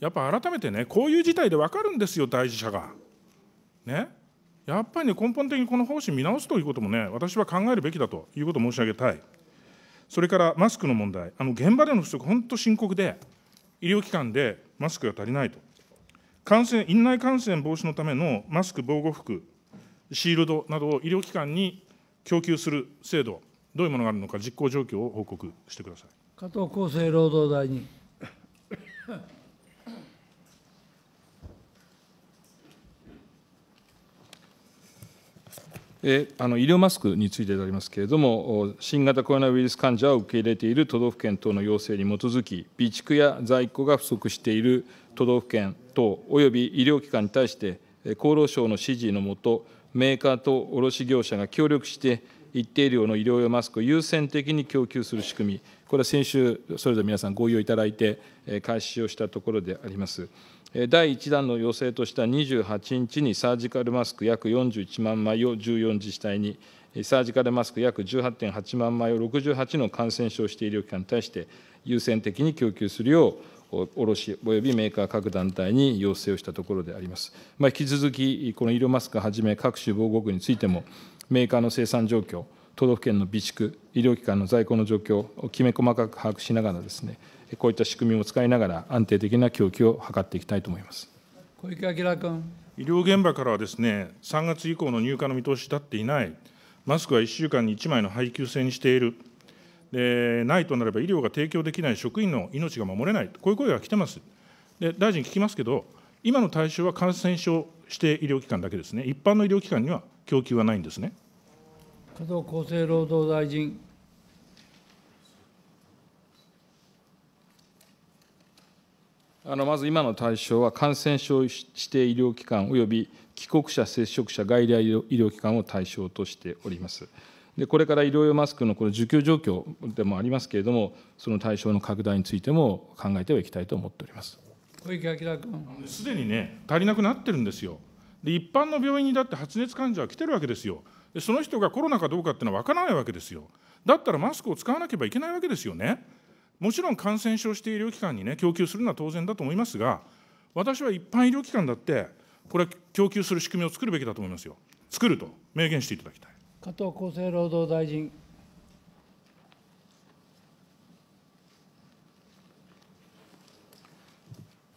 やっぱ改めてね、こういう事態で分かるんですよ、大事者が。ね、やっぱりね、根本的にこの方針見直すということもね、私は考えるべきだということを申し上げたい。それからマスクの問題、あの現場での不足、本当深刻で、医療機関でマスクが足りないと。感染、院内感染防止のためのマスク、防護服、シールドなどを医療機関に供給する制度、どういうものがあるのか、実行状況を報告してください。加藤厚生労働大臣。えあの医療マスクについてでありますけれども、新型コロナウイルス患者を受け入れている都道府県等の要請に基づき、備蓄や在庫が不足している都道府県等よび医療機関に対して、厚労省の指示のもと、メーカーと卸業者が協力して、一定量の医療用マスクを優先的に供給する仕組み、これは先週、それぞれ皆さん合意をいただいて、開始をしたところであります。第1弾の要請とした28日にサージカルマスク約41万枚を14自治体に、サージカルマスク約18.8万枚を68の感染症指定医療機関に対して優先的に供給するよう、卸およびメーカー各団体に要請をしたところであります。まあ、引き続き、この医療マスクはじめ各種防護具についても、メーカーの生産状況、都道府県の備蓄、医療機関の在庫の状況をきめ細かく把握しながらですね、こういった仕組みを使いながら、安定的な供給を図っていきたいと思います小池晃君。医療現場からはですね、3月以降の入荷の見通し立っていない、マスクは1週間に1枚の配給制にしている、でないとなれば医療が提供できない職員の命が守れない、こういう声が来てます。で大臣聞きますけど、今の対象は感染症指定医療機関だけですね、一般の医療機関には供給はないんですね。加藤厚生労働大臣。あのまず今の対象は、感染症指定医療機関および帰国者、接触者、外来医療機関を対象としております。でこれから医療用マスクのこの需給状況でもありますけれども、その対象の拡大についても考えてはいきたいと思っております小池晃君。すでにね、足りなくなってるんですよ。一般の病院にだって発熱患者は来てるわけですよ。その人がコロナかどうかっていうのは分からないわけですよ。だったらマスクを使わなければいけないわけですよね。もちろん感染症して医療機関にね、供給するのは当然だと思いますが、私は一般医療機関だって、これは供給する仕組みを作るべきだと思いますよ。作ると明言していただきたい。加藤厚生労働大臣。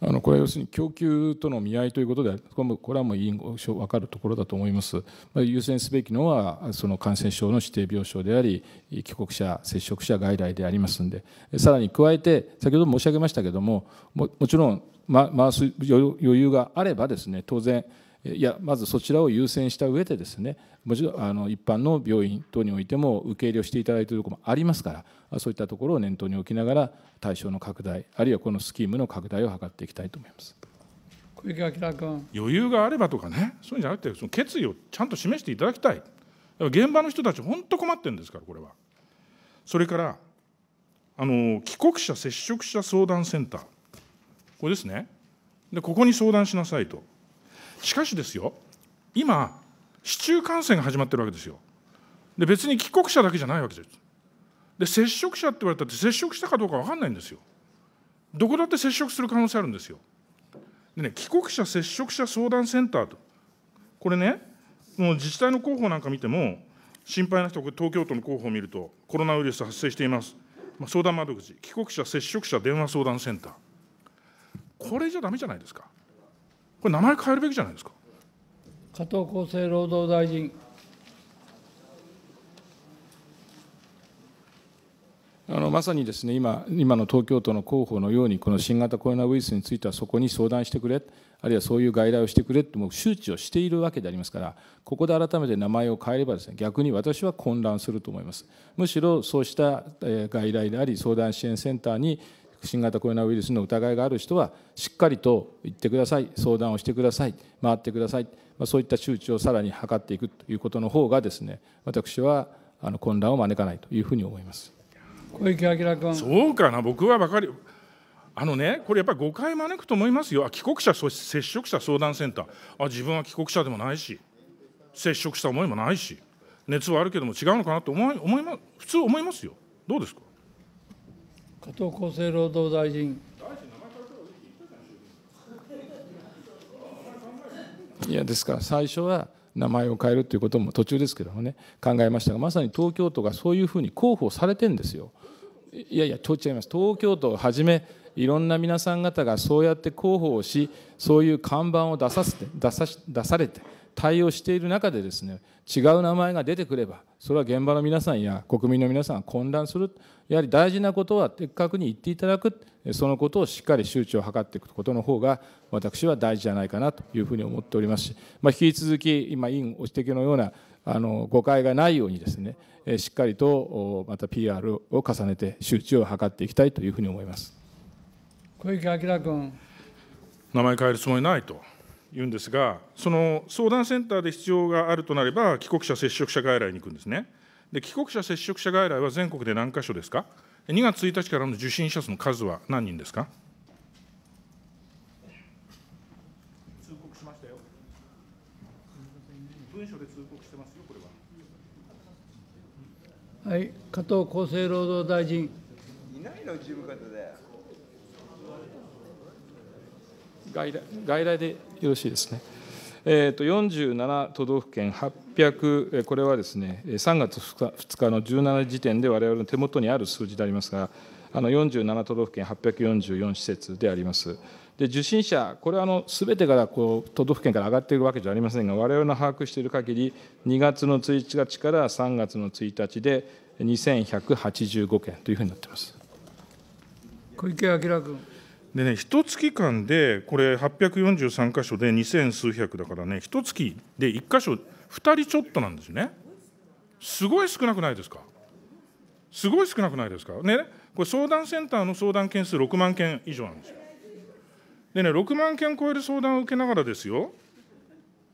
あのこれは要するに供給との見合いということでこれはもう委員ご分かるところだと思います、ま優先すべきのはその感染症の指定病床であり帰国者接触者外来でありますんでさらに加えて先ほど申し上げましたけどもももちろん、ま、回す余裕があればですね当然いやまずそちらを優先した上でですねもちろんあの一般の病院等においても受け入れをしていただいているところもありますからそういったところを念頭に置きながら対象の拡大あるいはこのスキームの拡大を図っていきたいと思います。小池晃君余裕があればとかねそういうんじゃなくてその決意をちゃんと示していただきたい現場の人たち本当困ってるんですからこれはそれからあの帰国者接触者相談センターこれですねでここに相談しなさいとしかしですよ、今、市中感染が始まってるわけですよ。で、別に帰国者だけじゃないわけです。で、接触者って言われたって、接触したかどうか分かんないんですよ。どこだって接触する可能性あるんですよ。でね、帰国者接触者相談センターと、これね、もう自治体の広報なんか見ても、心配な人、東京都の広報を見ると、コロナウイルス発生しています、まあ、相談窓口、帰国者接触者電話相談センター、これじゃだめじゃないですか。これ、名前変えるべきじゃないですか。加藤厚生労働大臣。あのまさにですね今今の東京都の広報のようにこの新型コロナウイルスについてはそこに相談してくれあるいはそういう外来をしてくれってもう周知をしているわけでありますからここで改めて名前を変えればですね逆に私は混乱すると思いますむしろそうした外来であり相談支援センターに新型コロナウイルスの疑いがある人はしっかりと言ってください相談をしてください回ってください、まあ、そういった周知をさらに図っていくということの方がですね私はあの混乱を招かないというふうに思います小池晃君そうかな僕は分かりあのね、これやっぱり誤解招くと思いますよ、あ帰国者、接触者相談センターあ、自分は帰国者でもないし、接触した思いもないし、熱はあるけども違うのかなと思い思い、ま、普通思いますよ、どうですか加藤厚生労働大臣。いやですから最初は名前を変えるということも途中ですけどもね考えましたがまさに東京都がそういうふうに広報されてんですよ。いやいやと違います東京都をはじめいろんな皆さん方がそうやって広報をしそういう看板を出させて出さ出されて対応している中でですね違う名前が出てくればそれは現場の皆さんや国民の皆さんは混乱するやはり大事なことは的確に言っていただくそのことをしっかり周知を図っていくことの方が私は大事じゃないかなというふうに思っておりますし、まあ、引き続き今委員ご指摘のようなあの誤解がないようにですねしっかりとまた PR を重ねて周知を図っていきたいというふうに思います。小池晃君名前変えるつもりないと。言うんですが、その相談センターで必要があるとなれば、帰国者接触者外来に行くんですね。で帰国者接触者外来は全国で何箇所ですか、2月1日からの受診者数の数は何人ですか。通告しましたよ。文書で通告してますよ、これは。はい、加藤厚生労働大臣。いないの、事務方で。外来外来でよろしいですね。えー、と47都道府県800、これはですね3月2日の17時点で、われわれの手元にある数字でありますが、あの47都道府県844施設であります。で受信者、これはすべてからこう都道府県から上がっているわけじゃありませんが、われわれの把握している限り、2月の1日から3月の1日で2185件というふうになっています。小池晃君。でね、一月間で、これ、843箇所で2 0 0 0数百だからね、一月で1箇所、2人ちょっとなんですね。すごい少なくないですかすごい少なくないですかね、これ、相談センターの相談件数6万件以上なんですよ。でね、6万件超える相談を受けながらですよ、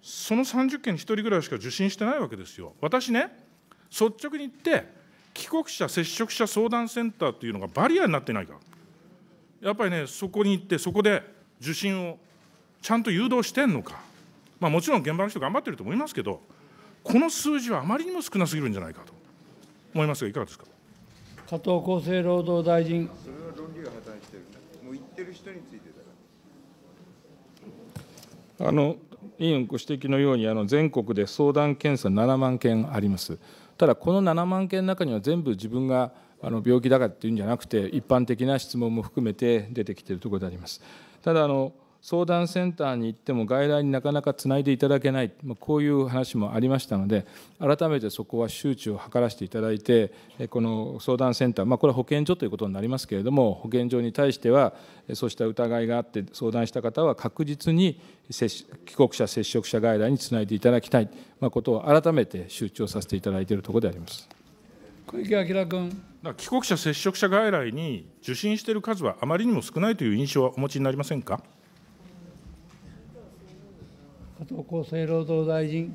その30件に1人ぐらいしか受診してないわけですよ。私ね、率直に言って、帰国者、接触者相談センターというのがバリアになってないから。やっぱりねそこに行ってそこで受診をちゃんと誘導してんのか、まあ、もちろん現場の人頑張ってると思いますけどこの数字はあまりにも少なすぎるんじゃないかと思いますがいかがですか加藤厚生労働大臣それは論理が破綻してるもう言ってる人についてだあの委員ご指摘のようにあの全国で相談件数7万件ありますただこの7万件の中には全部自分があの病気だからっていうんじゃなくて一般的な質問も含めて出てきているところであります。ただあの相談センターに行っても外来になかなかつないでいただけない、まこういう話もありましたので改めてそこは周知を図らせていただいてこの相談センター、まあ、これは保健所ということになりますけれども保健所に対してはそうした疑いがあって相談した方は確実に帰国者接触者外来につないでいただきたい、まあ、ことを改めて周知をさせていただいているところであります。小池晃君だ帰国者、接触者外来に受診している数はあまりにも少ないという印象はお持ちになりませんか加藤厚生労働大臣。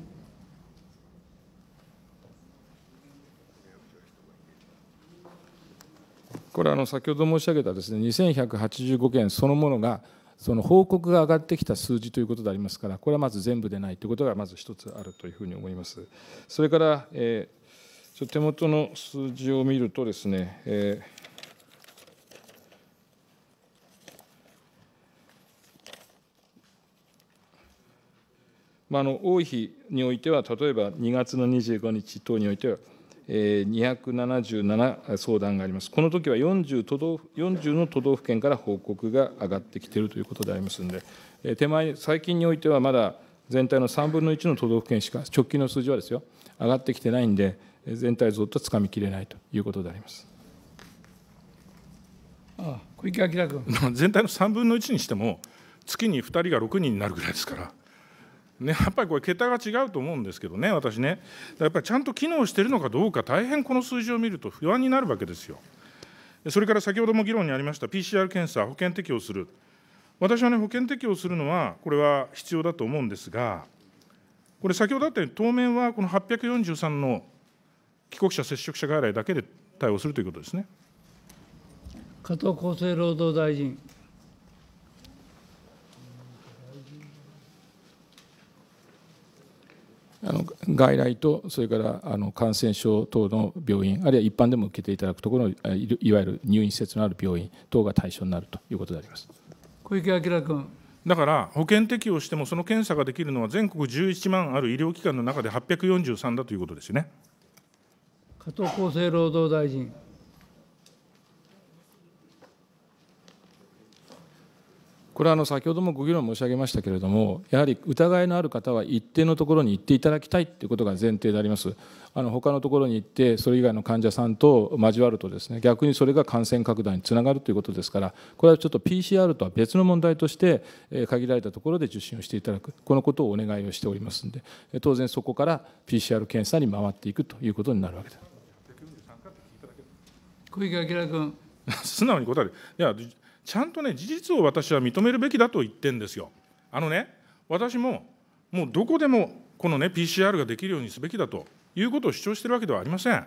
これあの先ほど申し上げたですね2185件そのものがその報告が上がってきた数字ということでありますからこれはまず全部でないということがまず一つあるというふうに思います。それから、えー手元の数字を見るとですね、えーまあ、あの多い日においては、例えば2月の25日等においては、277相談があります。この時は 40, 都道40の都道府県から報告が上がってきているということでありますので、え手前、最近においてはまだ全体の3分の1の都道府県しか、直近の数字はですよ、上がってきてないんで、全体像とつかみきれないということであります。ああ小池晃君 全体の3分の1にしても月に2人が6人になるぐらいですから、ね、やっぱりこれ桁が違うと思うんですけどね私ねやっぱりちゃんと機能しているのかどうか大変この数字を見ると不安になるわけですよ。それから先ほども議論にありました PCR 検査保険適用する私はね保険適用するのはこれは必要だと思うんですがこれ先ほどあったように当面はこの843の帰国者、接触者外来だけで対応するということですね加藤厚生労働大臣。あの外来と、それからあの感染症等の病院、あるいは一般でも受けていただくところの、いわゆる入院施設のある病院等が対象になるということであります小池晃君。だから保険適用しても、その検査ができるのは全国11万ある医療機関の中で843だということですよね。加藤厚生労働大臣。これはあの先ほどもご議論申し上げましたけれども、やはり疑いのある方は一定のところに行っていただきたいということが前提であります、あの他のところに行って、それ以外の患者さんと交わると、ですね逆にそれが感染拡大につながるということですから、これはちょっと PCR とは別の問題として、限られたところで受診をしていただく、このことをお願いをしておりますので、当然そこから PCR 検査に回っていくということになるわけです。小池晃君。素直に答える。いや、ちゃんとね、事実を私は認めるべきだと言ってるんですよ。あのね、私も、もうどこでもこのね、PCR ができるようにすべきだということを主張してるわけではありません。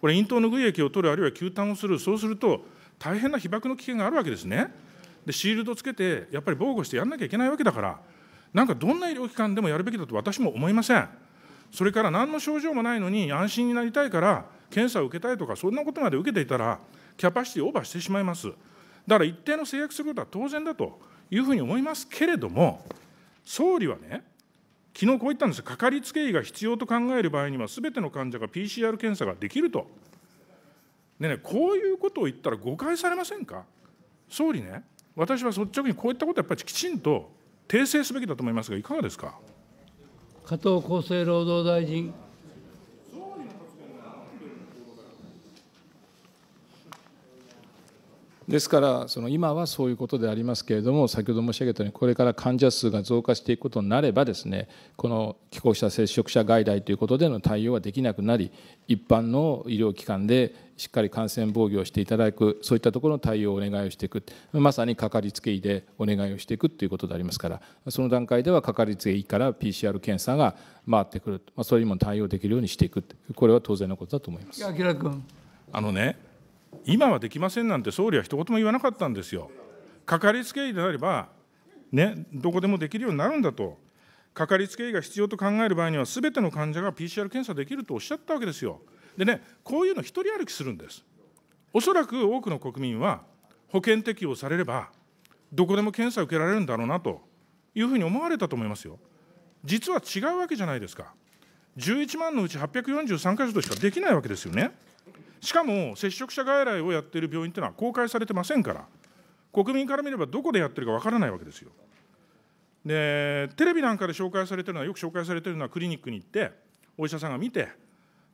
これ、咽頭拭い液を取る、あるいは球痰をする、そうすると、大変な被爆の危険があるわけですね。で、シールドつけて、やっぱり防護してやらなきゃいけないわけだから、なんかどんな医療機関でもやるべきだと私も思いません。それから何の症状もないのに安心になりたいから、検査を受けたいとか、そんなことまで受けていたら、キャパシティオーバーしてしまいます。だから一定の制約することは当然だというふうに思いますけれども、総理はね、昨日こう言ったんですよ、かかりつけ医が必要と考える場合には、すべての患者が PCR 検査ができると。でね、こういうことを言ったら誤解されませんか総理ね、私は率直にこういったことはやっぱりきちんと訂正すべきだと思いますが、いかがですか。加藤厚生労働大臣。ですからその今はそういうことでありますけれども先ほど申し上げたようにこれから患者数が増加していくことになればですねこの寄稿者接触者外来ということでの対応はできなくなり一般の医療機関でしっかり感染防御をしていただくそういったところの対応をお願いをしていくまさにかかりつけ医でお願いをしていくということでありますからその段階ではかかりつけ医から PCR 検査が回ってくる、まあ、それにも対応できるようにしていくこれは当然のことだと思います。君あのね今はできませんなんて総理は一言も言わなかったんですよ。かかりつけ医であれば、ね、どこでもできるようになるんだと、かかりつけ医が必要と考える場合には、すべての患者が PCR 検査できるとおっしゃったわけですよ。でね、こういうの一人歩きするんです。おそらく多くの国民は、保険適用されれば、どこでも検査を受けられるんだろうなというふうに思われたと思いますよ。実は違うわけじゃないですか。11万のうち843箇所としかできないわけですよね。しかも接触者外来をやっている病院というのは公開されてませんから、国民から見ればどこでやってるかわからないわけですよ。で、テレビなんかで紹介されてるのは、よく紹介されてるのは、クリニックに行って、お医者さんが見て、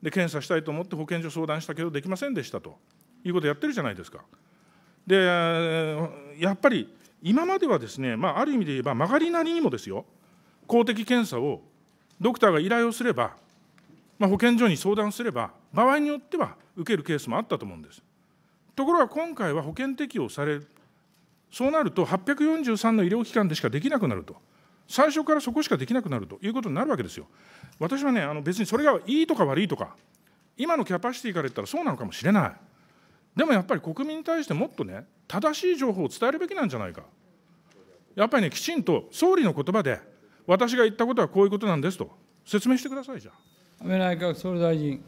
で検査したいと思って保健所相談したけど、できませんでしたということをやってるじゃないですか。で、やっぱり今まではですね、まあ、ある意味で言えば、曲がりなりにもですよ、公的検査をドクターが依頼をすれば、まあ、保健所に相談すれば、場合によっては受けるケースもあったと思うんです。ところが今回は保険適用される、そうなると843の医療機関でしかできなくなると、最初からそこしかできなくなるということになるわけですよ。私はね、あの別にそれがいいとか悪いとか、今のキャパシティから言ったらそうなのかもしれない。でもやっぱり国民に対してもっとね、正しい情報を伝えるべきなんじゃないか。やっぱりね、きちんと総理の言葉で、私が言ったことはこういうことなんですと、説明してください、じゃあ。安倍内閣総理大臣。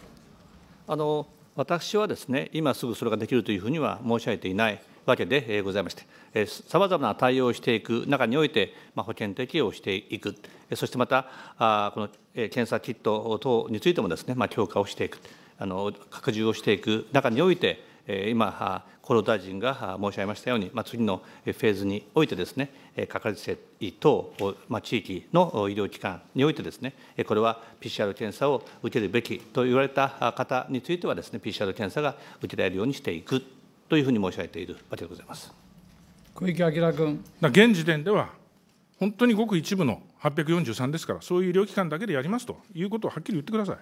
あの私はですね、今すぐそれができるというふうには申し上げていないわけでございまして、さまざまな対応をしていく中において、まあ、保険適用をしていく、そしてまた、この検査キット等についてもですね、まあ、強化をしていく、あの拡充をしていく中において、今、厚労大臣が申し上げましたように、まあ、次のフェーズにおいてですね、かかりつけ医等、まあ、地域の医療機関においてですね、これは PCR 検査を受けるべきと言われた方についてはですね、PCR 検査が受けられるようにしていくというふうに申し上げているわけでございます。小池晃君。現時点では、本当にごく一部の843ですから、そういう医療機関だけでやりますということをはっきり言ってください。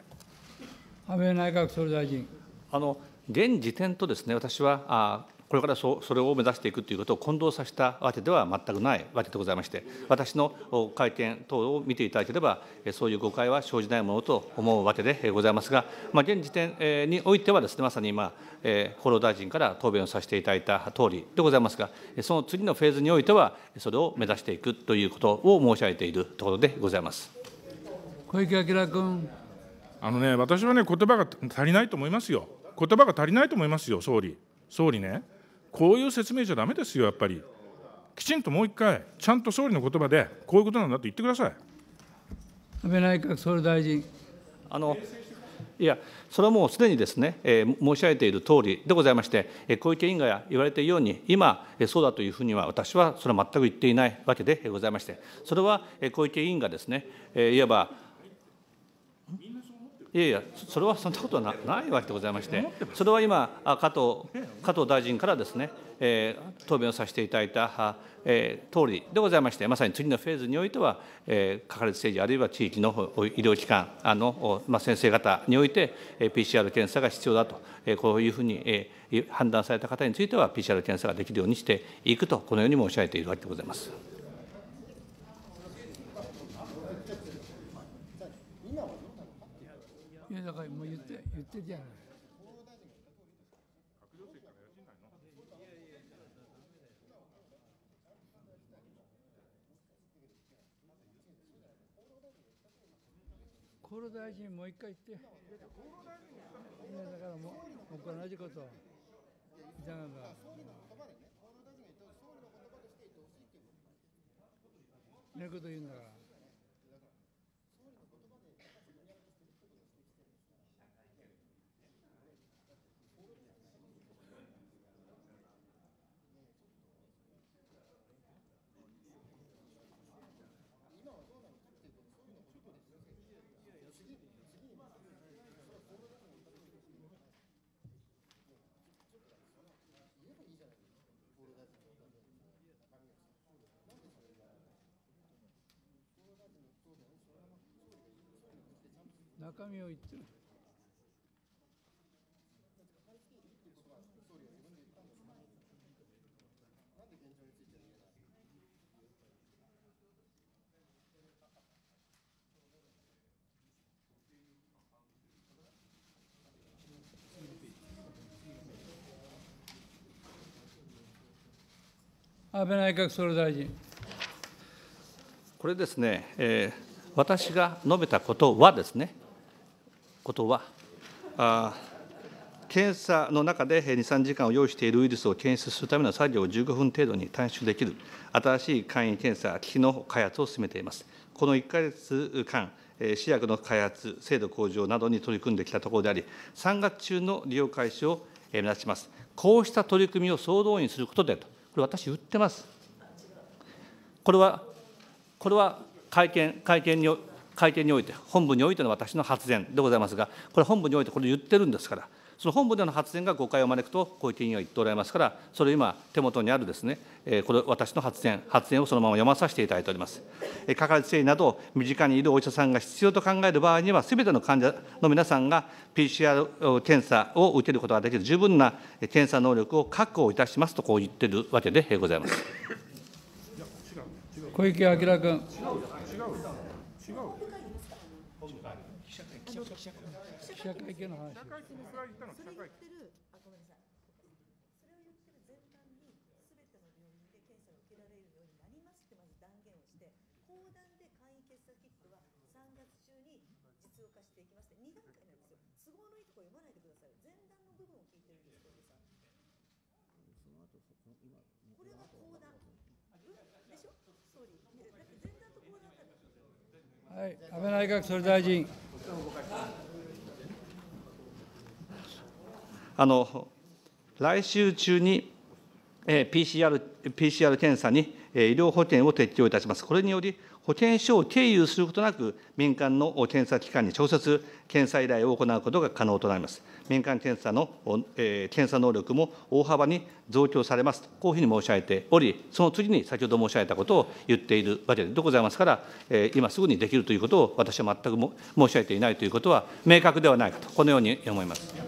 安倍内閣総理大臣。あの現時点とですね私はあこれからそそれを目指していくということを混同させたわけでは全くないわけでございまして、私の会見等を見ていただければ、そういう誤解は生じないものと思うわけでございますが、まあ、現時点においてはです、ね、まさに今、厚労大臣から答弁をさせていただいたとおりでございますが、その次のフェーズにおいては、それを目指していくということを申し上げているところでございます小池晃君。あのね、私はね、言葉が足りないと思いますよ。言葉が足りないと思いますよ、総理。総理ね、こういう説明じゃだめですよ、やっぱり。きちんともう一回、ちゃんと総理の言葉で、こういうことなんだと言ってください。安倍内閣総理大臣。あのいや、それはもうすでにですね、えー、申し上げている通りでございまして、えー、小池委員が言われているように、今、えー、そうだというふうには、私はそれは全く言っていないわけでございまして、それは、えー、小池委員がですね、えー、いわば、いやいや、それはそんなことはないわけでございまして、それは今、加藤加藤大臣からですね、えー、答弁をさせていただいた、えー、通りでございまして、まさに次のフェーズにおいては、えー、かかりつ政治、あるいは地域の医療機関の、まあ、先生方において、え PCR 検査が必要だと、えー、こういうふうに、えー、判断された方については、PCR 検査ができるようにしていくと、このように申し上げているわけでございます。だからもう言って言ってじゃない。厚労大臣もう一回言って。いやだからもう僕同じこと。じゃあなんか。ねこと言うんだから。高みを言ってる。安倍内閣総理大臣。これですね、えー、私が述べたことはですね、ことは、あ検査の中で2、3時間を要しているウイルスを検出するための作業を15分程度に短縮できる、新しい簡易検査機器の開発を進めています。この1ヶ月間、試薬の開発、精度向上などに取り組んできたところであり、3月中の利用開始を目指します。こうした取り組みを総動員することでと、これ、私、売ってます。これは、これは会見、会見に改定において、本部においての私の発言でございますが、これ、本部においてこれ言ってるんですから、その本部での発言が誤解を招くと、小池委員は言っておられますから、それ今、手元にあるですね、えこれ、私の発言、発言をそのまま読まさせていただいております。えかかりつけ医など、身近にいるお医者さんが必要と考える場合には、すべての患者の皆さんが PCR 検査を受けることができる十分な検査能力を確保いたしますと、こう言ってるわけでございます。小池晃君。社会系の話社会系それは言ったの社会てるあごめんなさいそれを言ってる前段に全ての病院で検査を受けられるようになりますってまず断言をして講談で簡易検査キットは3月中に実用化していきまして2段階なんですよ都合のいいところ読まないでください前段の部分を聞いてるんです小池さんその後そこ今これは講談でしょ総理だって前段と講談なんだはい安倍内閣総理大臣来週中に ＰＣＲ, PCR 検査に医療保険を適用いたします。これにより、保険証を経由することなく、民間の検査機関に直接検査依頼を行うことが可能となります。民間検査の、えー、検査能力も大幅に増強されますと、こういうふうに申し上げており、その次に先ほど申し上げたことを言っているわけでございますから、えー、今すぐにできるということを私は全くも申し上げていないということは明確ではないかと、このように思います。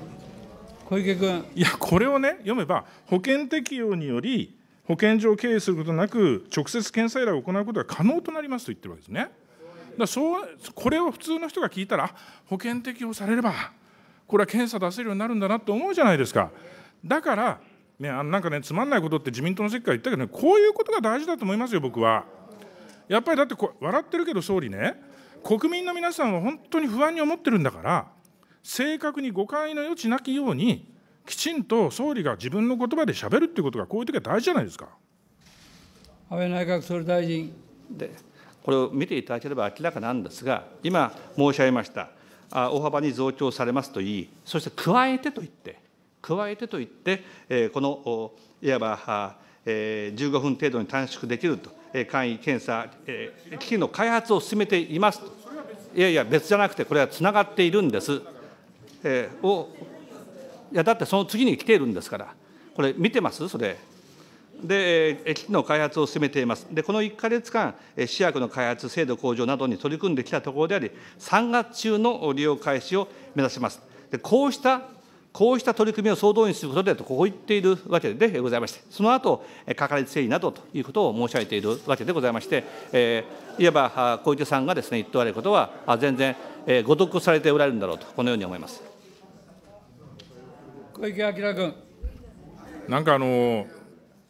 小池君。いや、これをね、読めば、保険適用により、保健所を経営することなく、直接検査依頼を行うことが可能となりますと言ってるわけですね。だそうこれを普通の人が聞いたら、保険適用されれば、これは検査出せるようになるんだなって思うじゃないですか。だから、ね、あなんかね、つまんないことって自民党の席から言ったけどね、こういうことが大事だと思いますよ、僕は。やっぱりだってこ、笑ってるけど、総理ね、国民の皆さんは本当に不安に思ってるんだから、正確に誤解の余地なきように、きちんと総理が自分の言葉でしゃべるっていうことが、こういう時は大事じゃないですか。安倍内閣総理大臣でこれを見ていただければ明らかなんですが、今申し上げました、あ大幅に増長されますといい、そして加えてと言って、加えてと言って、えー、このいわば、えー、15分程度に短縮できると、えー、簡易検査、えー、機器の開発を進めていますと、いやいや、別じゃなくて、これはつながっているんです。えー、をいやだってその次に来ているんですからこれ見てますそれで機器の開発を進めていますでこの1か月間試薬の開発精度向上などに取り組んできたところであり3月中の利用開始を目指しますでこうしたこうした取り組みを総動員することでと、こう言っているわけでございまして、その後、かかりつけ医などということを申し上げているわけでございまして、えー、いわば小池さんがです、ね、言っておられることは、全然、えー、誤読されておられるんだろうと、このように思います。小池晃君。なんかあの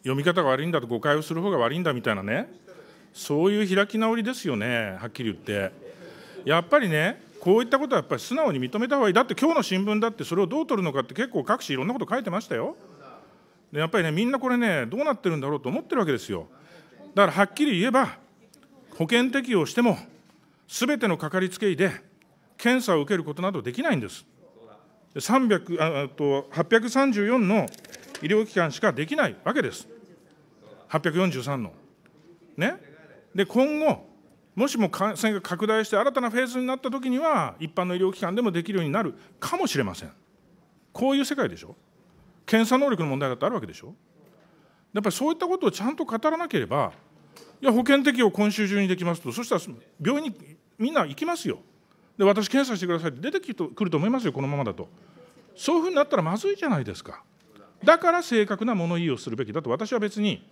読み方が悪いんだと誤解をする方が悪いんだみたいなね、そういう開き直りですよね、はっきり言って。やっぱりね、こういったことはやっぱり素直に認めた方がいい、だって今日の新聞だって、それをどう取るのかって結構各紙いろんなこと書いてましたよ。でやっぱりね、みんなこれね、どうなってるんだろうと思ってるわけですよ。だからはっきり言えば、保険適用しても、すべてのかかりつけ医で検査を受けることなどできないんです。300あと834の医療機関しかできないわけです、843の。ね、で今後、もしも感染が拡大して新たなフェーズになったときには、一般の医療機関でもできるようになるかもしれません。こういう世界でしょ。検査能力の問題だってあるわけでしょ。やっぱりそういったことをちゃんと語らなければ、いや、保険適用今週中にできますと、そしたら病院にみんな行きますよ。で私検査してくださいって出てくると思いますよこのままだとそういうふうになったらまずいじゃないですかだから正確な物言いをするべきだと私は別に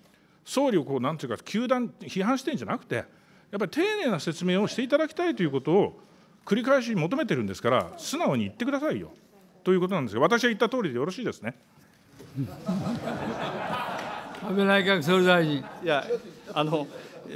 総理をこうなんていうか球団批判してんじゃなくてやっぱり丁寧な説明をしていただきたいということを繰り返し求めてるんですから素直に言ってくださいよということなんですが私は言った通りでよろしいですね。安倍内閣総理大臣いやあの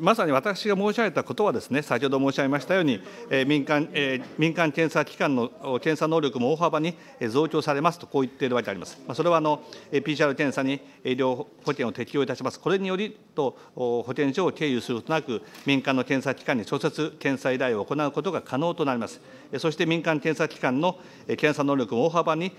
まさに私が申し上げたことはですね、先ほど申し上げましたように、えー、民間、えー、民間検査機関の検査能力も大幅に増強されますと、こう言っているわけであります。まあ、それはあの PCR 検査に医療保険を適用いたします。これによりと、保健所を経由することなく、民間の検査機関に直接検査依頼を行うことが可能となります。そして民間検査機関の検査能力も大幅に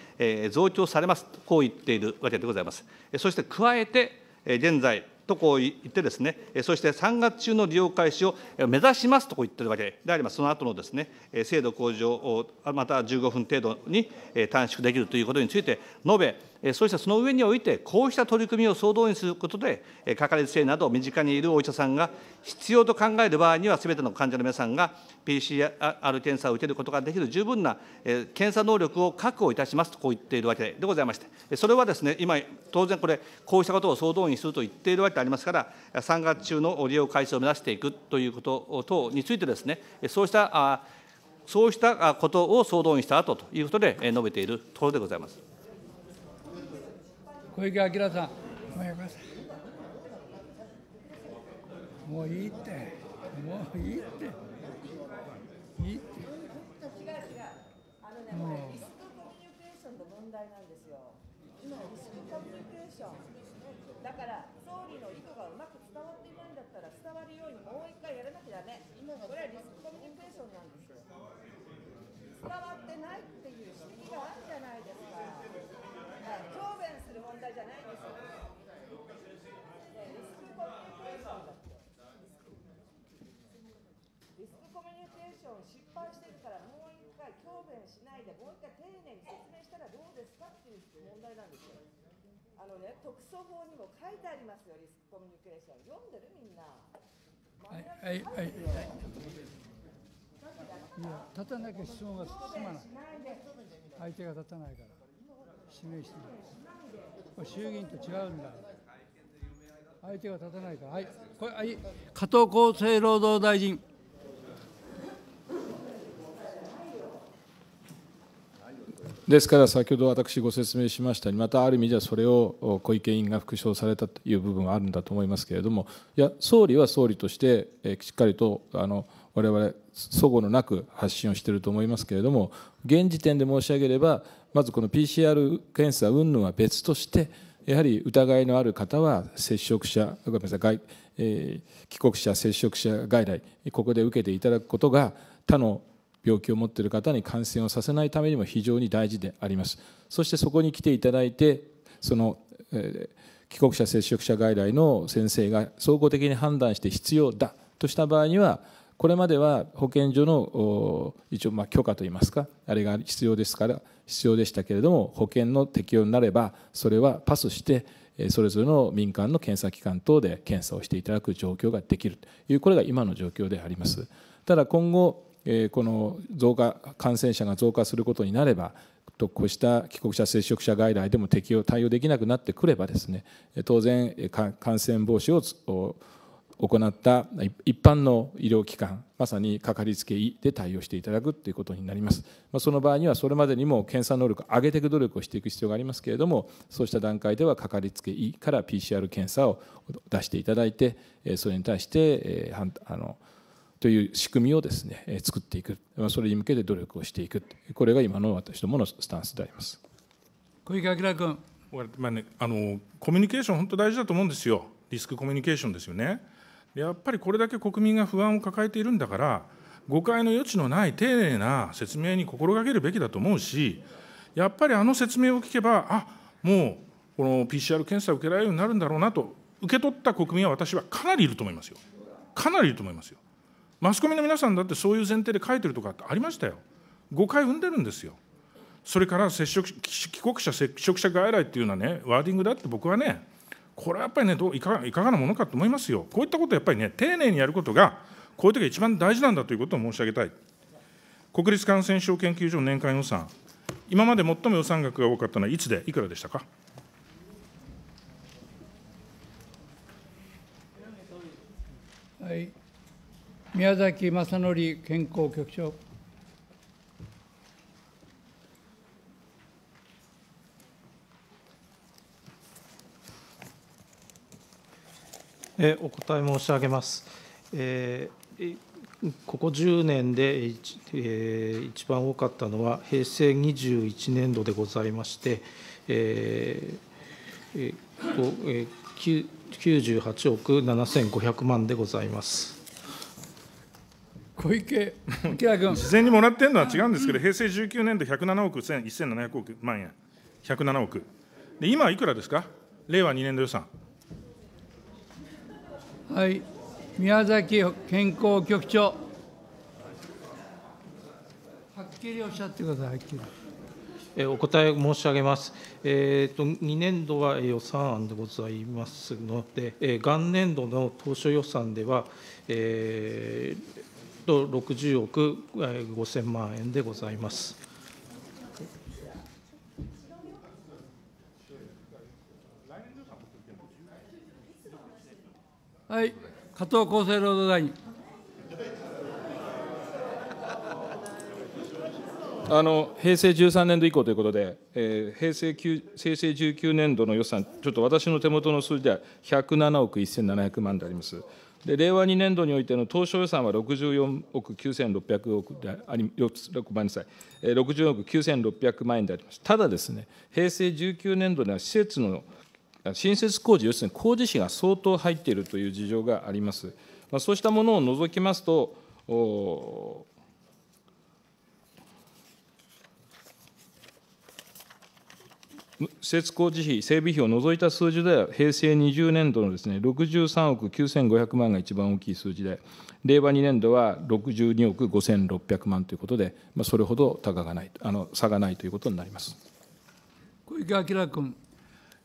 増強されますと、こう言っているわけでございます。そして加えて、現在、とこう言ってですね、そして3月中の利用開始を目指しますとこう言ってるわけであります。その後のですね、制度向上をまた15分程度に短縮できるということについて、述べ、そうしたその上において、こうした取り組みを総動員することで、かかりつけ医など身近にいるお医者さんが必要と考える場合には、すべての患者の皆さんが PCR 検査を受けることができる十分な検査能力を確保いたしますと、こう言っているわけでございまして、それはですね、今、当然これ、こうしたことを総動員すると言っているわけでありますから、3月中の利用開始を目指していくということ等についてですね、そうしたそうしたことを総動員した後ということで述べているところでございます。小池晃さん、もうよかった。もういいって、もういいって、いいって。もう題なんですよあのね特措法にも書いてありますよリスクコミュニケーション読んでるみんなはいはいはいいや立たなきゃ質問が進まない相手が立たないから指名してる衆議院と違うんだ相手が立たないからはいこれはい加藤厚生労働大臣ですから先ほど私ご説明しましたようにまたある意味じゃそれを小池委員が復唱されたという部分はあるんだと思いますけれどもいや総理は総理としてしっかりとあの我々そごのなく発信をしていると思いますけれども現時点で申し上げればまずこの PCR 検査云々は別としてやはり疑いのある方は接触者ごめんなさい外、帰国者接触者外来ここで受けていただくことが他の病気を持っている方に感染をさせないためにも非常に大事でありますそしてそこに来ていただいてその、えー、帰国者接触者外来の先生が総合的に判断して必要だとした場合にはこれまでは保健所の一応ま許可といいますかあれが必要ですから必要でしたけれども保険の適用になればそれはパスしてそれぞれの民間の検査機関等で検査をしていただく状況ができるというこれが今の状況であります。ただ今後この増加感染者が増加することになればこうした帰国者接触者外来でも適用対応できなくなってくればですね当然感染防止を行った一般の医療機関まさにかかりつけ医で対応していただくということになります、まその場合にはそれまでにも検査能力を上げていく努力をしていく必要がありますけれどもそうした段階ではかかりつけ医から PCR 検査を出していただいてそれに対してあのという仕組みをですね作っていくそれに向けて努力をしていくこれが今の私どものスタンスであります小池晃君、まあね、あのコミュニケーション本当大事だと思うんですよリスクコミュニケーションですよねやっぱりこれだけ国民が不安を抱えているんだから誤解の余地のない丁寧な説明に心がけるべきだと思うしやっぱりあの説明を聞けばあもうこの PCR 検査を受けられるようになるんだろうなと受け取った国民は私はかなりいると思いますよかなりいると思いますよマスコミの皆さんだってそういう前提で書いてるとかってありましたよ誤解生んでるんですよそれから接触帰国者接触者外来っていうのはねワーディングだって僕はねこれはやっぱりねどういかいかがなものかと思いますよこういったことをやっぱりね丁寧にやることがこういう時が一番大事なんだということを申し上げたい国立感染症研究所の年間予算今まで最も予算額が多かったのはいつでいくらでしたかはい宮崎正則健康局長。えお答え申し上げます。えー、ここ10年で、えー、一番多かったのは平成21年度でございまして、えーえー、98億7500万でございます。小池晃君。事前にもらってるのは違うんですけど、平成19年度107億1700億万円、107億。で今はいくらですか、令和2年度予算。はい、宮崎健康局長。はっきりおっしゃってください、はっきり。お答え申し上げます。えーと、と2年度は予算案でございますので、えー、元年度の当初予算では、えー、と60億5000万円でございます。はい、加藤厚生労働大臣。あの平成13年度以降ということで、えー、平成平成19年度の予算、ちょっと私の手元の数字では107億1700万であります。で令和2年度においての当初予算は64億9600億であり、ごめんなさい、64億9600万円であります。ただですね、平成19年度では施設の新設工事、要するに工事費が相当入っているという事情があります。まあ、そうしたものを除きますと、お施設工事費、整備費を除いた数字では、平成20年度のですね、63億9500万が一番大きい数字で、令和2年度は62億5600万ということで、まあ、それほど高がないあの差がないということになります小池晃君。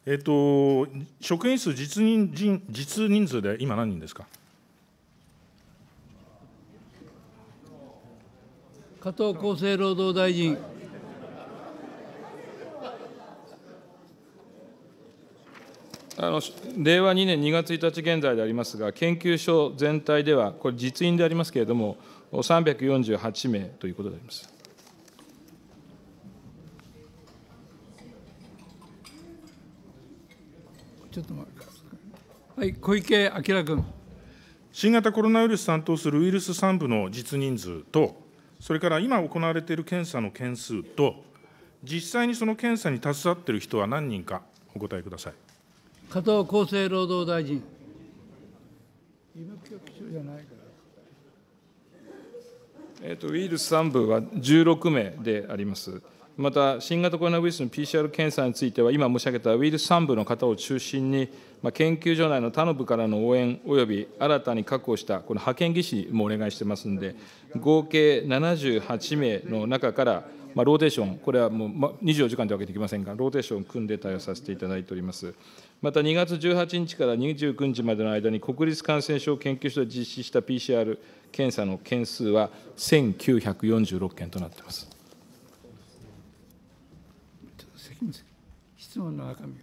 えっと、職員数実人、実人数で今、何人ですか加藤厚生労働大臣。あの令和2年2月1日現在でありますが、研究所全体では、これ、実印でありますけれども、348名ということであります。ちょっと待ってはい、小池晃君。新型コロナウイルス担当するウイルス産部の実人数と、それから今行われている検査の件数と、実際にその検査に携わっている人は何人か、お答えください。加藤厚生労働大臣。えーと、ウイルス3部は16名であります。また、新型コロナウイルスの PCR 検査については、今申し上げたウイルス3部の方を中心に、まあ、研究所内の他の部からの応援および新たに確保したこの派遣技師もお願いしてますんで、合計78名の中から、まあ、ローテーション、これはもう24時間で分けていきませんが、ローテーションを組んで対応させていただいております。また2月18日から29日までの間に、国立感染症研究所で実施した PCR 検査の件数は1946件となっています。質問の中身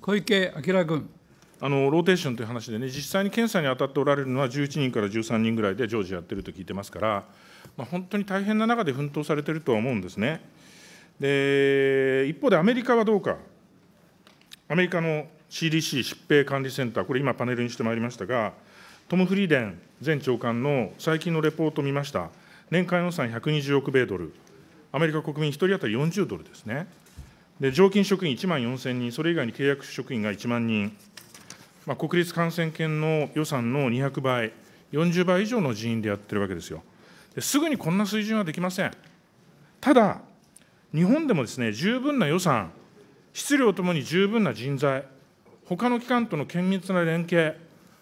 小池晃君。あのローテーションという話でね、実際に検査に当たっておられるのは11人から13人ぐらいで常時やってると聞いてますから、まあ、本当に大変な中で奮闘されてるとは思うんですね。で一方でアメリカはどうか、アメリカの CDC 疾病管理センター、これ、今、パネルにしてまいりましたが、トム・フリーデン前長官の最近のレポートを見ました、年間予算120億米ドル、アメリカ国民1人当たり40ドルですね、で常勤職員1万4000人、それ以外に契約職員が1万人、まあ、国立感染研の予算の200倍、40倍以上の人員でやってるわけですよ。ですぐにこんな水準はできません。ただ日本でもですね十分な予算、質量ともに十分な人材、他の機関との緊密な連携、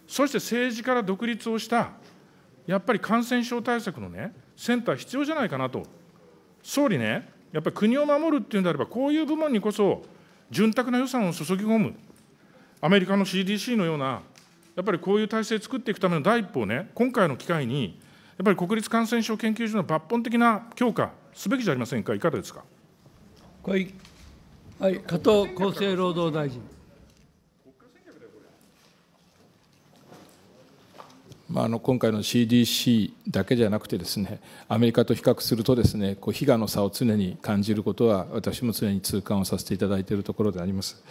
そして政治から独立をした、やっぱり感染症対策のね、センター必要じゃないかなと、総理ね、やっぱり国を守るっていうんであれば、こういう部門にこそ、潤沢な予算を注ぎ込む、アメリカの CDC のような、やっぱりこういう体制を作っていくための第一歩をね、今回の機会に、やっぱり国立感染症研究所の抜本的な強化、すべきじゃありませんか、いかがですか。はい、加藤厚生労働大臣。まあ、あの今回の CDC だけじゃなくてですねアメリカと比較するとですねこう被害の差を常に感じることは私も常に痛感をさせていただいているところであります。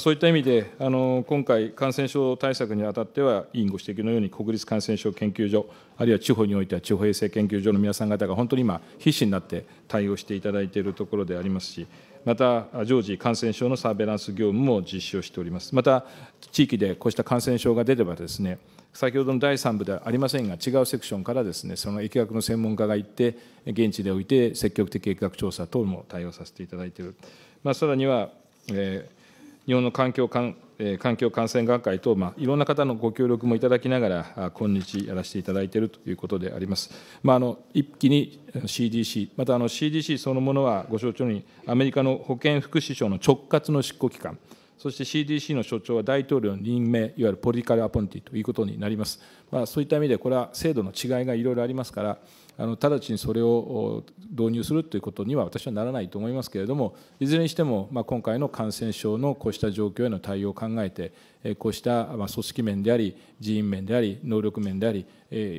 そういった意味で、今回、感染症対策にあたっては、委員ご指摘のように、国立感染症研究所、あるいは地方においては地方衛生研究所の皆さん方が、本当に今、必死になって対応していただいているところでありますし、また、常時、感染症のサーベランス業務も実施をしております。また、地域でこうした感染症が出ればですね、先ほどの第3部ではありませんが、違うセクションからですね、その疫学の専門家が行って、現地でおいて積極的疫学調査等も対応させていただいている。まあ、さらには、えー日本の環境環環境感染学会等、まあ、いろんな方のご協力もいただきながら、今日やらせていただいているということであります。まあ、あの一気に CDC、またあの CDC そのものはご承知のように、アメリカの保健福祉省の直轄の執行機関、そして CDC の所長は大統領の任命、いわゆるポリティカルアポンティということになります。まあ、そういった意味で、これは制度の違いがいろいろありますから、あの直ちにそれを導入するということには私はならないと思いますけれども、いずれにしても、まあ、今回の感染症のこうした状況への対応を考えて、こうした組織面であり、人員面であり、能力面であり、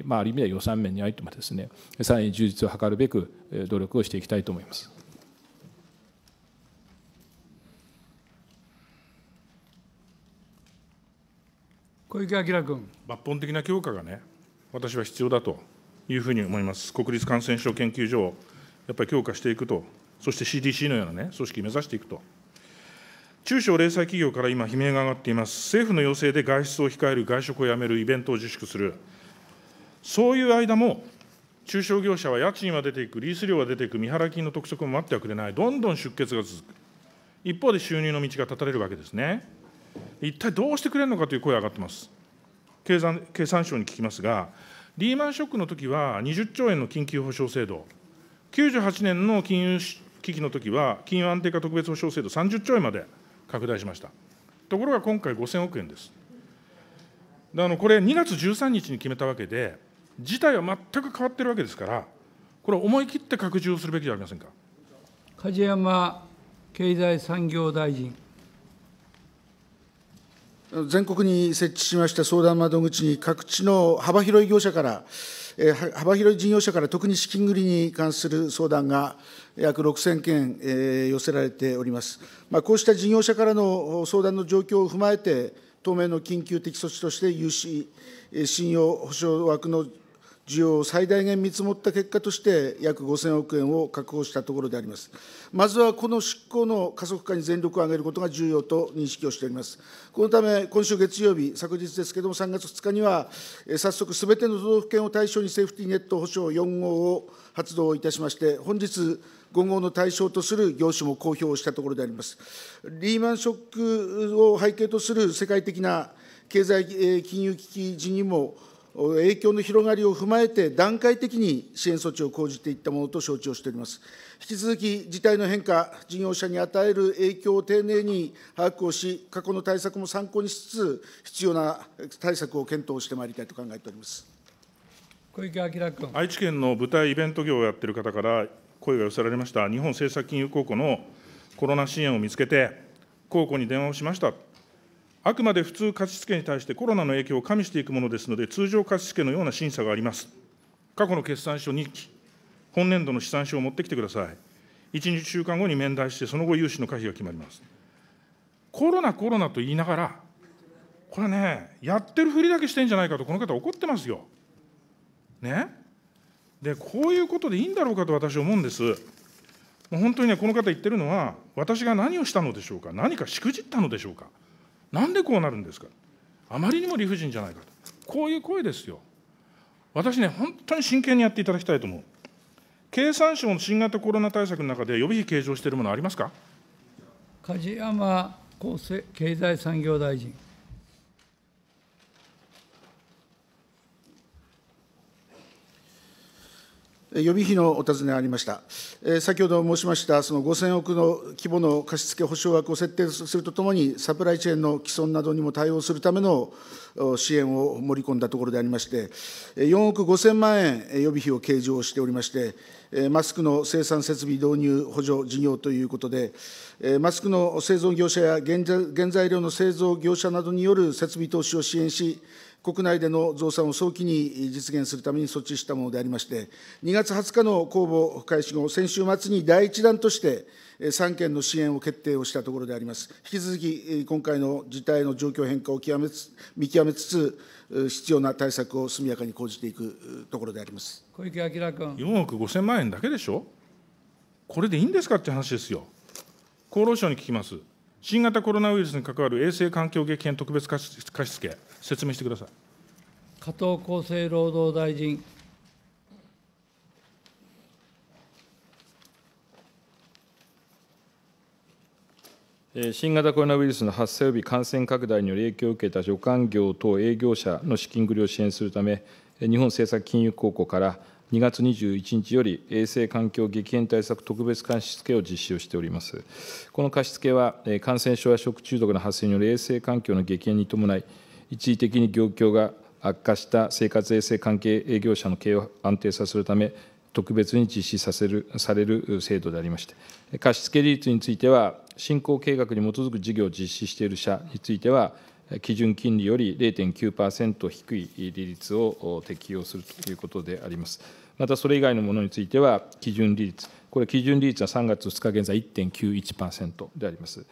まあ、ある意味では予算面においてもですね、さらに充実を図るべく努力をしていきたいと思います。小池晃君。抜本的な強化がね、私は必要だというふうに思います。国立感染症研究所をやっぱり強化していくと、そして CDC のようなね、組織目指していくと。中小零細企業から今、悲鳴が上がっています。政府の要請で外出を控える、外食をやめる、イベントを自粛する。そういう間も、中小業者は家賃は出ていく、リース料は出ていく、未払金の督促も待ってはくれない、どんどん出血が続く。一方で収入の道が断たれるわけですね。一体どうしてくれるのかという声が上がってます。経産経産省に聞きますが、リーマンショックの時は20兆円の緊急保障制度、98年の金融危機の時は、金融安定化特別保障制度30兆円まで拡大しました。ところが今回5000億円です。あのこれ、2月13日に決めたわけで、事態は全く変わってるわけですから、これ、思い切って拡充をするべきじゃありませんか。梶山経済産業大臣。全国に設置しました相談窓口に、各地の幅広い業者から、え幅広い事業者から特に資金繰りに関する相談が約6000件、えー、寄せられております。まあ、こうした事業者からの相談の状況を踏まえて、当面の緊急的措置として融資、信用保証枠の需要を最大限見積もった結果として、約5000億円を確保したところであります。まずはこの執行の加速化に全力を挙げることが重要と認識をしております。このため、今週月曜日、昨日ですけれども、3月2日には、早速、すべての都道府県を対象にセーフティーネット保障4号を発動いたしまして、本日、5号の対象とする業種も公表したところであります。リーマンショックを背景とする世界的な経済金融危機時にも、影響の広がりを踏まえて、段階的に支援措置を講じていったものと承知をしております。引き続き、事態の変化、事業者に与える影響を丁寧に把握をし、過去の対策も参考にしつつ、必要な対策を検討してまいりたいと考えております小池晃君。愛知県の舞台イベント業をやっている方から声が寄せられました、日本政策金融公庫のコロナ支援を見つけて、公庫に電話をしました。あくまで普通貸付に対してコロナの影響を加味していくものですので、通常貸付のような審査があります。過去の決算書2期、本年度の試算書を持ってきてください。1、2週間後に面談して、その後、融資の可否が決まります。コロナ、コロナと言いながら、これね、やってるふりだけしてんじゃないかと、この方、怒ってますよ。ね。で、こういうことでいいんだろうかと私、思うんです。もう本当にね、この方言ってるのは、私が何をしたのでしょうか、何かしくじったのでしょうか。なんでこうなるんですか、あまりにも理不尽じゃないかと、こういう声ですよ。私ね、本当に真剣にやっていただきたいと思う。経産省の新型コロナ対策の中で予備費計上しているものありますか梶山厚生経済産業大臣。予備費のお尋ねがありました、先ほど申しました、その5000億の規模の貸付保証枠を設定するとともに、サプライチェーンの既存などにも対応するための支援を盛り込んだところでありまして、4億5000万円予備費を計上しておりまして、マスクの生産設備導入補助事業ということで、マスクの製造業者や原材料の製造業者などによる設備投資を支援し、国内での増産を早期に実現するために措置したものでありまして、2月20日の公募開始後、先週末に第1弾として、3県の支援を決定をしたところであります。引き続き、今回の事態の状況変化を極めつ見極めつつ、必要な対策を速やかに講じていくところであります小池晃君。4億5000万円だけでしょ、これでいいんですかって話ですよ、厚労省に聞きます。新型コロナウイルスに関わる衛生環境激変特別貸付、説明してください。加藤厚生労働大臣。新型コロナウイルスの発生及び感染拡大による影響を受けた助監業等営業者の資金繰りを支援するため、日本政策金融公庫から2月21日より衛生環境激変対策特別貸し付けを実施をしております。この貸し付けは、感染症や食中毒の発生による衛生環境の激変に伴い、一時的に業況が悪化した生活衛生関係営業者の経営を安定させるため、特別に実施させるされる制度でありまして、貸付率については、振興計画に基づく事業を実施している者については、基準金利より0.9%低い利率を適用するということであります。またそれ以外のものについては、基準利率、これ、基準利率は3月2日現在1.91%であります。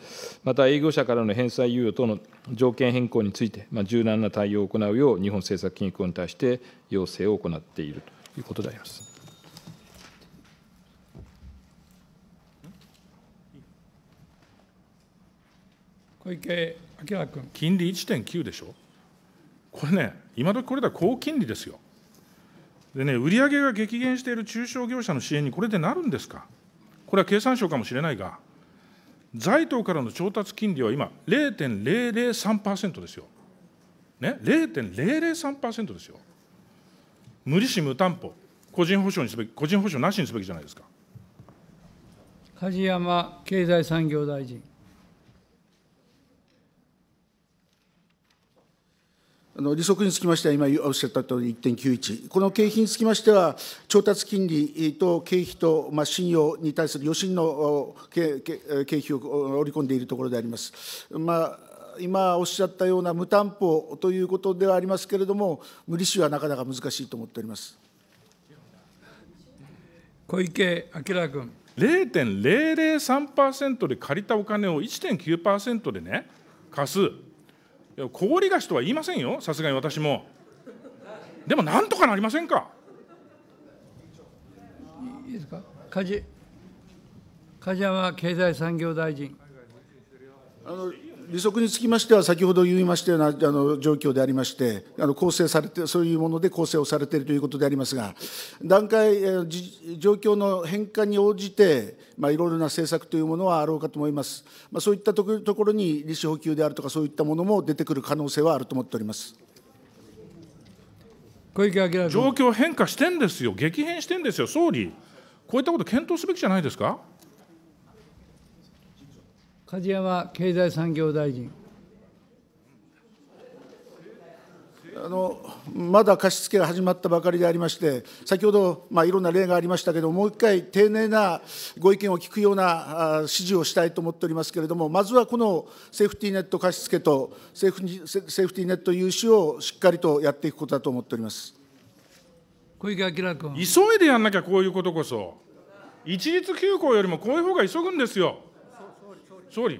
また営業者からの返済猶予等の条件変更について、まあ、柔軟な対応を行うよう、日本政策金融公に対して要請を行っているということであります。小池秋君金利1.9でしょ、これね、今時これだ、高金利ですよ。でね、売上が激減している中小業者の支援にこれでなるんですか、これは経産省かもしれないが、財党からの調達金利は今、0.003%ですよ。ね、0.003%ですよ。無利子無担保、個人保証にすべき、個人保証なしにすべきじゃないですか。梶山経済産業大臣。利息につきましては、今おっしゃった通り1.91、この経費につきましては、調達金利と経費と、まあ、信用に対する余震の経費を織り込んでいるところであります。まあ今おっしゃったような無担保ということではありますけれども、無利子はなかなか難しいと思っております小池晃君。0.003%で借りたお金を1.9%でね、貸す。いや氷菓子とは言いませんよさすがに私もでもなんとかなりませんかいいですか梶梶山経済産業大臣あの利息につきましては、先ほど言いましたようなあの状況でありまして、あの構成されて、そういうもので構成をされているということでありますが、段階、状況の変化に応じて、まあ、いろいろな政策というものはあろうかと思います。まあ、そういったところに利子補給であるとか、そういったものも出てくる可能性はあると思っております。小池晃状況変化してんですよ、激変してんですよ、総理、こういったこと検討すべきじゃないですか。梶山経済産業大臣。あのまだ貸付が始まったばかりでありまして、先ほど、まあ、いろんな例がありましたけれども、もう一回、丁寧なご意見を聞くような指示をしたいと思っておりますけれども、まずはこのセーフティーネット貸付とセーフセーフティーネット融資をしっかりとやっていくことだと思っております小池晃君。急いでやんなきゃ、こういうことこそ、一律休校よりもこういう方が急ぐんですよ。総理。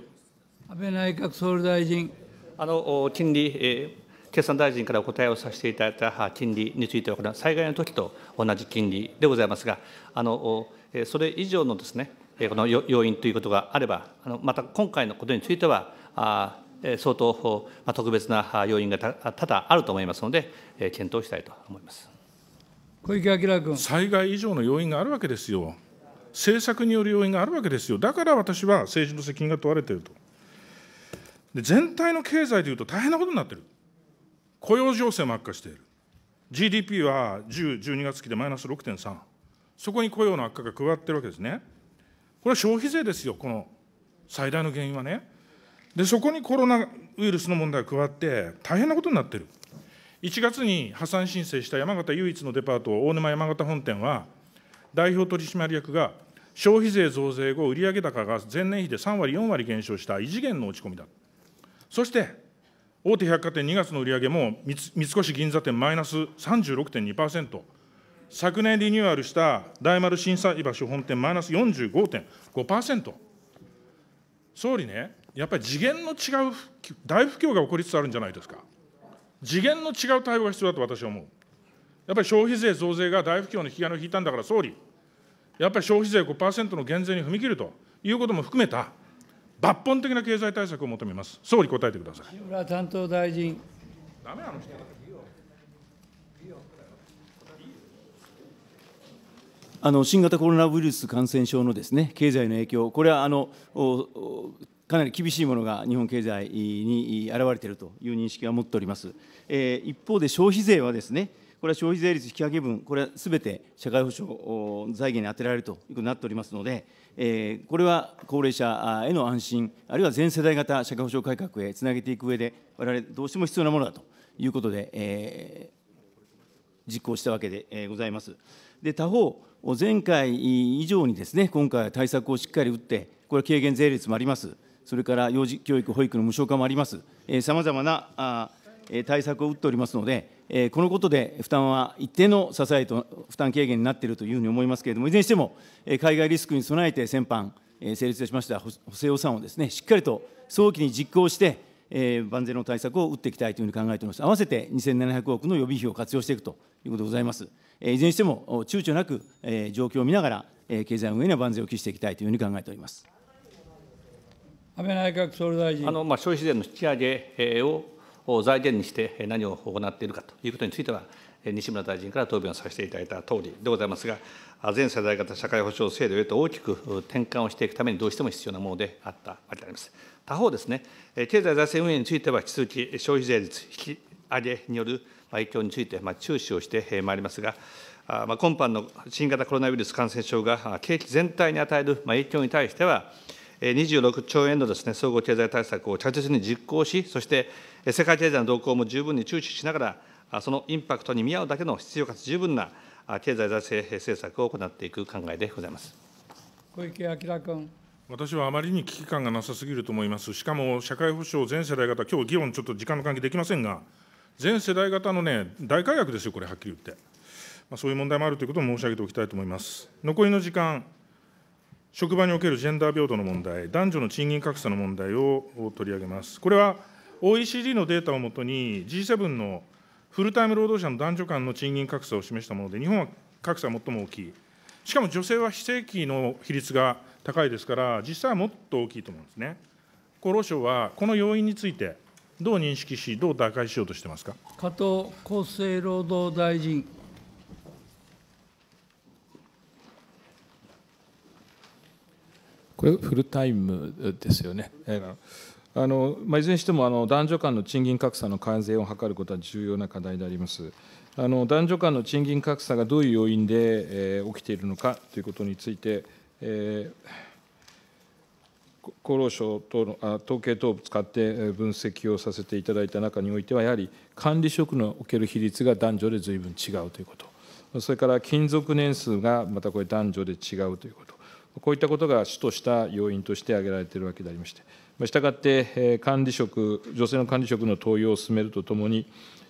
安倍内閣総理大臣。あの金利、えー、決算大臣からお答えをさせていただいた金利については、災害の時と同じ金利でございますが、あのそれ以上のですね、この要因ということがあれば、あのまた今回のことについては、あ相当特別な要因が多々あると思いますので、検討したいと思います小池晃君。災害以上の要因があるわけですよ。政策による要因があるわけですよ。だから私は政治の責任が問われていると。で全体の経済でいうと大変なことになっている。雇用情勢も悪化している。GDP は10、12月期でマイナス6.3。そこに雇用の悪化が加わってるわけですね。これは消費税ですよ、この最大の原因はね。で、そこにコロナウイルスの問題が加わって、大変なことになってる。1月に破産申請した山形唯一のデパート、大沼山形本店は、代表取締役が消費税増税後、売上高が前年比で3割、4割減少した異次元の落ち込みだ。そして、大手百貨店2月の売上も三越銀座店マイナス36.2%、昨年リニューアルした大丸新斎橋本店マイナス45.5%、総理ね、やっぱり次元の違う大不況が起こりつつあるんじゃないですか。次元の違う対応が必要だと私は思う。やっぱり消費税増税が大不況の引き金を引いたんだから、総理、やっぱり消費税5%の減税に踏み切るということも含めた、抜本的な経済対策を求めます。総理、答えてください。西村担当大臣。ダメあの人あの新型コロナウイルス感染症のです、ね、経済の影響、これはあのかなり厳しいものが日本経済に現れているという認識は持っております。え一方で消費税はですね、これは消費税率引き上げ分、これはすべて社会保障財源に充てられるということになっておりますので、これは高齢者への安心、あるいは全世代型社会保障改革へつなげていく上で、われわれどうしても必要なものだということで、実行したわけでございます。で他方、前回以上にですね、今回は対策をしっかり打って、これ、は軽減税率もあります、それから幼児教育、保育の無償化もあります、さまざな対策を打っておりますので、このことで負担は一定の支えと負担軽減になっているというふうに思いますけれども、いずれにしても、海外リスクに備えて先般、成立しました補正予算をですね、しっかりと早期に実行して、万全の対策を打っていきたいというふうに考えております。合わせて2700億の予備費を活用していくということでございます。いずれにしても、躊躇なく状況を見ながら、経済運営には万全を期していきたいというふうに考えております。安倍内閣総理大臣あの、まあ、消費税の引き上げを財源にして何を行っているかということについては、西村大臣から答弁をさせていただいたとおりでございますが、全世代型社会保障制度へと大きく転換をしていくためにどうしても必要なものであったわけであります。他方ですね、経済財政運営については引き続き消費税率引き上げによる影響について注視をしてまいりますが、今般の新型コロナウイルス感染症が景気全体に与える影響に対しては、26兆円のですね、総合経済対策を着実に実行し、そして世界経済の動向も十分に注視しながら、そのインパクトに見合うだけの必要かつ十分な経済財政政策を行っていく考えでございます小池晃君。私はあまりに危機感がなさすぎると思います。しかも社会保障全世代型、今日議論ちょっと時間の関係できませんが、全世代型のね、大改革ですよ、これ、はっきり言って。まそういう問題もあるということを申し上げておきたいと思います。残りの時間職場におけるジェンダー平等の問題、男女の賃金格差の問題を取り上げます。これは OECD のデータをもとに、G7 のフルタイム労働者の男女間の賃金格差を示したもので、日本は格差が最も大きい、しかも女性は非正規の比率が高いですから、実際はもっと大きいと思うんですね。厚労省はこの要因について、どう認識し、どう打開しようとしてますか加藤厚生労働大臣。これフルタイムですよね。あのまあ、いずれにしてもあの男女間の賃金格差の改善を図ることは重要な課題であります。あの男女間の賃金格差がどういう要因で、えー、起きているのかということについて、えー、厚労省等のあ統計等を使って分析をさせていただいた中においては、やはり管理職のおける比率が男女でずいぶん違うということ、それから勤続年数がまたこれ、男女で違うということ。こういったことが主とした要因として挙げられているわけでありまして、したがって、管理職、女性の管理職の登用を進めるとともに、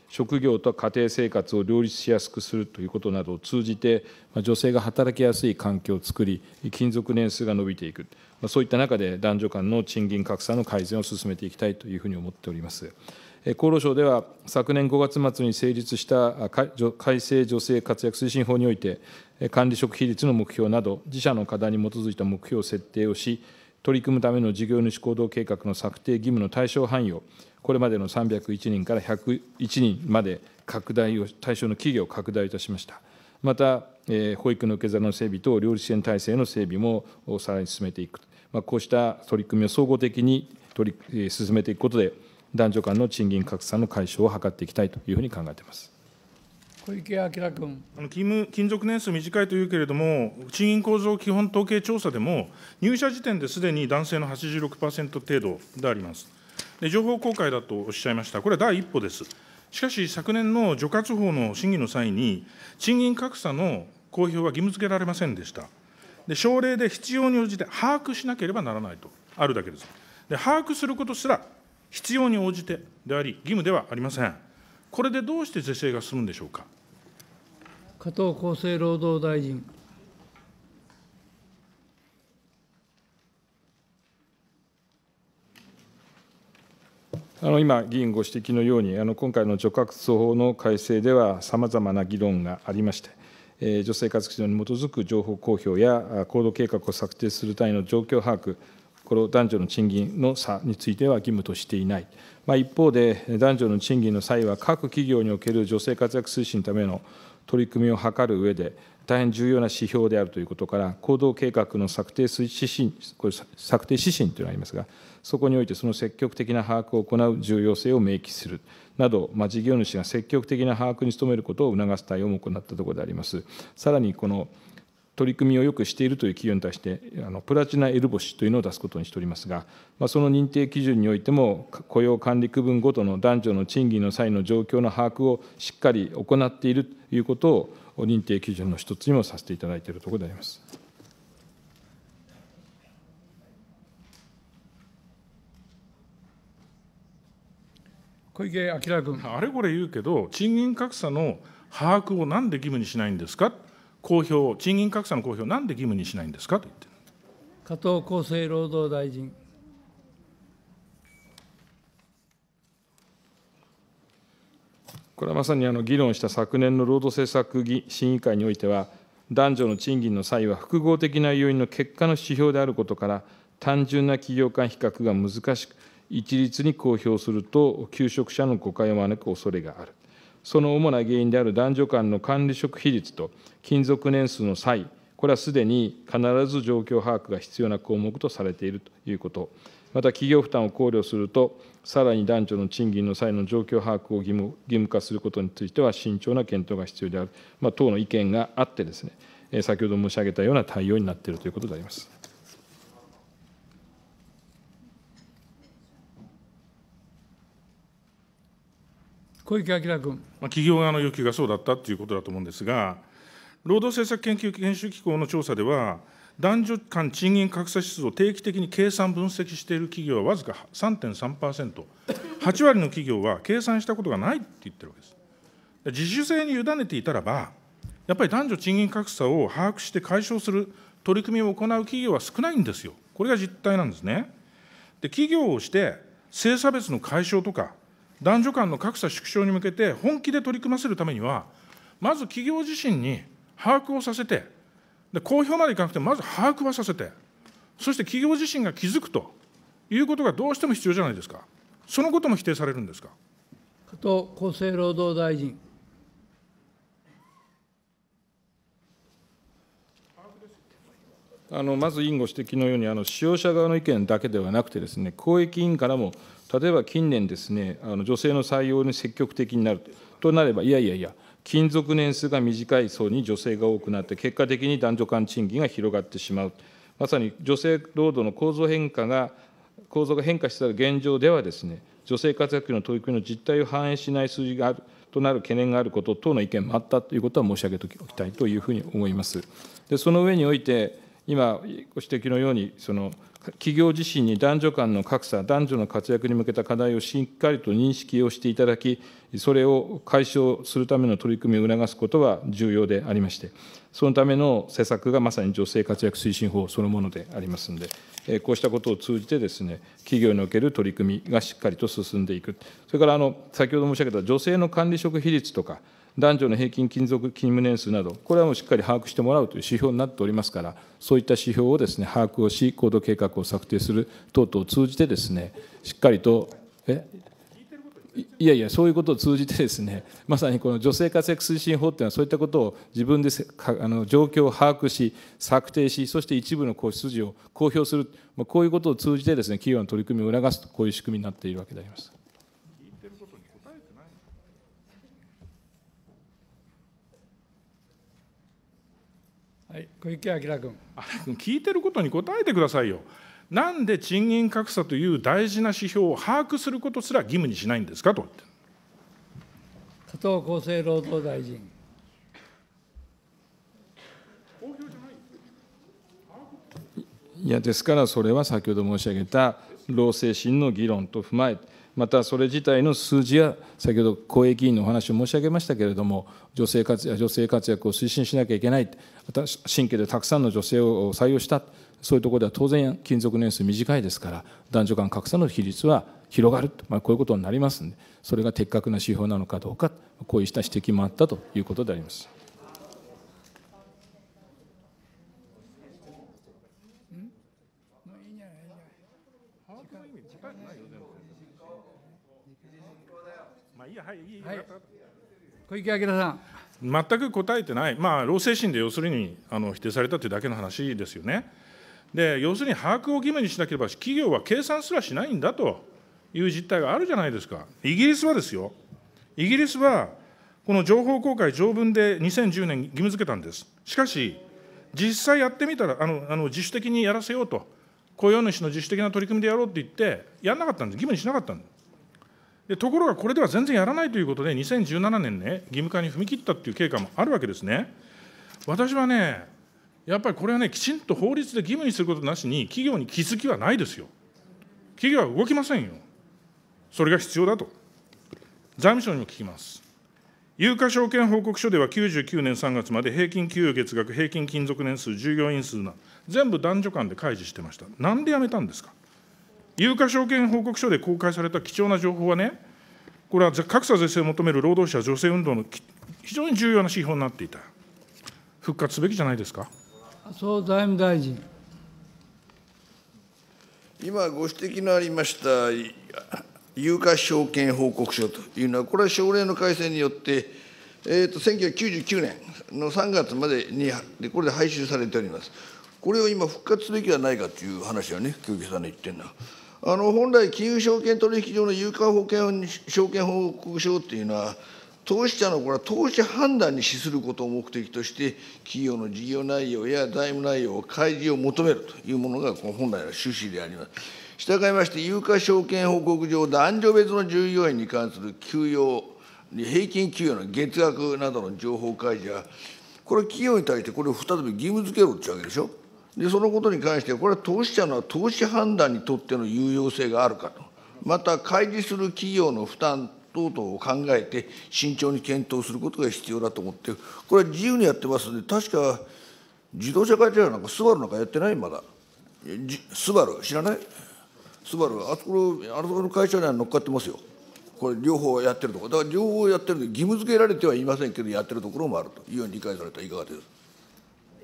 職業と家庭生活を両立しやすくするということなどを通じて、女性が働きやすい環境を作り、勤続年数が伸びていく、そういった中で男女間の賃金格差の改善を進めていきたいというふうに思っております。厚労省では昨年5月末に成立した改正女性活躍推進法において、管理職比率の目標など、自社の課題に基づいた目標を設定をし、取り組むための事業主行動計画の策定義務の対象範囲を、これまでの301人から101人まで拡大を、対象の企業を拡大いたしました。また、保育の受け皿の整備等、料理支援体制の整備もさらに進めていく、まあ、こうした取り組みを総合的に取り進めていくことで、男女間の賃金格差の解消を図っていきたいというふうに考えています。小池晃君あの勤務勤続年数短いというけれども、賃金構造基本統計調査でも、入社時点ですでに男性の86%程度であります。で情報公開だとおっしゃいました、これは第一歩です。しかし、昨年の除活法の審議の際に、賃金格差の公表は義務付けられませんでした。で省令で必要に応じて把握しなければならないとあるだけです。で把握することすら必要に応じてであり、義務ではありません。これでどうして是正が進むんでしょうか。加藤厚生労働大臣。あの今、議員ご指摘のように、あの今回の除覚措法の改正では、さまざまな議論がありまして、えー、女性活動に基づく情報公表や行動計画を策定する単位の状況把握、これを男女の賃金の差については義務としていない。まあ、一方で、男女の賃金の際は、各企業における女性活躍推進のための取り組みを図る上で、大変重要な指標であるということから、行動計画の策定指針、これ策定指針というのがありますが、そこにおいてその積極的な把握を行う重要性を明記するなど、まあ、事業主が積極的な把握に努めることを促す対応も行ったところであります。さらにこの取り組みをよくしているという企業に対して、あのプラチナエルボシというのを出すことにしておりますが、まあ、その認定基準においても、雇用管理区分ごとの男女の賃金の際の状況の把握をしっかり行っているということを、認定基準の一つにもさせていただいているところであります。小池晃君あれこれ言うけど、賃金格差の把握をなんで義務にしないんですか公表、賃金格差の公表、なんで義務にしないんですかと言って加藤厚生労働大臣。これはまさにあの議論した昨年の労働政策審議会においては、男女の賃金の差異は複合的な要因の結果の指標であることから、単純な企業間比較が難しく、一律に公表すると、求職者の誤解を招く恐れがある。その主な原因である男女間の管理職比率と勤続年数の差異、これはすでに必ず状況把握が必要な項目とされているということ、また企業負担を考慮すると、さらに男女の賃金の際の状況把握を義務義務化することについては、慎重な検討が必要である、まあ、等の意見があってですね、先ほど申し上げたような対応になっているということであります。小池晃君。まあ、企業側の要求がそうだったということだと思うんですが、労働政策研究研修機構の調査では、男女間賃金格差指数を定期的に計算、分析している企業はわずか3.3%、8割の企業は計算したことがないって言ってるわけです。自主性に委ねていたらば、やっぱり男女賃金格差を把握して解消する取り組みを行う企業は少ないんですよ、これが実態なんですね。で企業をして性差別の解消とか男女間の格差縮小に向けて本気で取り組ませるためには、まず企業自身に把握をさせて、で公表までいかなくても、まず把握はさせて、そして企業自身が気づくということがどうしても必要じゃないですか、そのことも否定されるんですか。加藤厚生労働大臣。あのまず委員ご指摘のように、あの使用者側の意見だけではなくてです、ね、公益委員からも例えば近年ですね、あの女性の採用に積極的になるとなれば、いやいやいや、勤続年数が短い層に女性が多くなって、結果的に男女間賃金が広がってしまう、まさに女性労働の構造変化が、構造が変化した現状ではですね、女性活躍の取り組みの実態を反映しない数字があるとなる懸念があること等の意見もあったということは申し上げておきたいというふうに思います。でその上において今ご指摘のようにその企業自身に男女間の格差、男女の活躍に向けた課題をしっかりと認識をしていただき、それを解消するための取り組みを促すことは重要でありまして、そのための施策がまさに女性活躍推進法そのものでありますので、こうしたことを通じてです、ね、企業における取り組みがしっかりと進んでいく、それからあの先ほど申し上げた女性の管理職比率とか、男女の平均勤続勤務年数など、これはもうしっかり把握してもらうという指標になっておりますから、そういった指標をですね把握をし、行動計画を策定する等々を通じてですね、しっかりと、えいやいや、そういうことを通じてですね、まさにこの女性活躍推進法というのは、そういったことを自分であの状況を把握し、策定し、そして一部の筋を公表する、こういうことを通じてですね、企業の取り組みを促すと、こういう仕組みになっているわけであります。はい、小池晃君。君、聞いてることに答えてくださいよ。なんで賃金格差という大事な指標を把握することすら義務にしないんですかと加藤厚生労働大臣。いやですからそれは先ほど申し上げた労政審の議論と踏まえてまたそれ自体の数字や先ほど公益委員のお話を申し上げましたけれども女性活躍女性活躍を推進しなきゃいけない新規でたくさんの女性を採用したそういうところでは当然勤続年数短いですから男女間格差の比率は広がると、まあ、こういうことになりますのでそれが的確な指標なのかどうかこうした指摘もあったということであります。はい、いいはい、小池晃さん。全く答えてない、まあ、老精神で要するにあの否定されたというだけの話ですよね。で、要するに把握を義務にしなければ、企業は計算すらしないんだという実態があるじゃないですか。イギリスはですよ、イギリスは、この情報公開、条文で2010年義務付けたんです。しかし、実際やってみたら、あのあの自主的にやらせようと、雇用主の自主的な取り組みでやろうって言って、やらなかったんです、義務にしなかったんです。ところがこれでは全然やらないということで、2017年ね、義務化に踏み切ったっていう経過もあるわけですね。私はね、やっぱりこれはね、きちんと法律で義務にすることなしに、企業に気づきはないですよ。企業は動きませんよ。それが必要だと。財務省にも聞きます。有価証券報告書では99年3月まで平均給与月額、平均勤続年数、従業員数など、全部男女間で開示してました。なんでやめたんですか有価証券報告書で公開された貴重な情報はね、これは格差是正を求める労働者女性運動の非常に重要な指標になっていた、復活すべきじゃないですか。総財務大臣今、ご指摘のありました有価証券報告書というのは、これは省令の改正によって、えーと、1999年の3月までにで、これで廃止されております。これを今、復活すべきはないかという話はね、教育さんの言ってるのは。あの本来、金融証券取引所の有価保険証券報告書っていうのは、投資者のこれは投資判断に資することを目的として、企業の事業内容や財務内容を開示を求めるというものが、この本来の趣旨であります。従いまして、有価証券報告上、男女別の従業員に関する給与、平均給与の月額などの情報開示は、これ、企業に対してこれを再び義務付けろってわけでしょ。でそのことに関してこれは投資者の投資判断にとっての有用性があるかとまた開示する企業の負担等々を考えて慎重に検討することが必要だと思ってこれは自由にやってますんで確か自動車会社なんかスバルなんかやってないまだスバル知らないスバルあそこのあそこの会社には乗っかってますよこれ両方やってるところだから両方やってるんで、義務付けられてはいませんけどやってるところもあるというように理解されたいかがです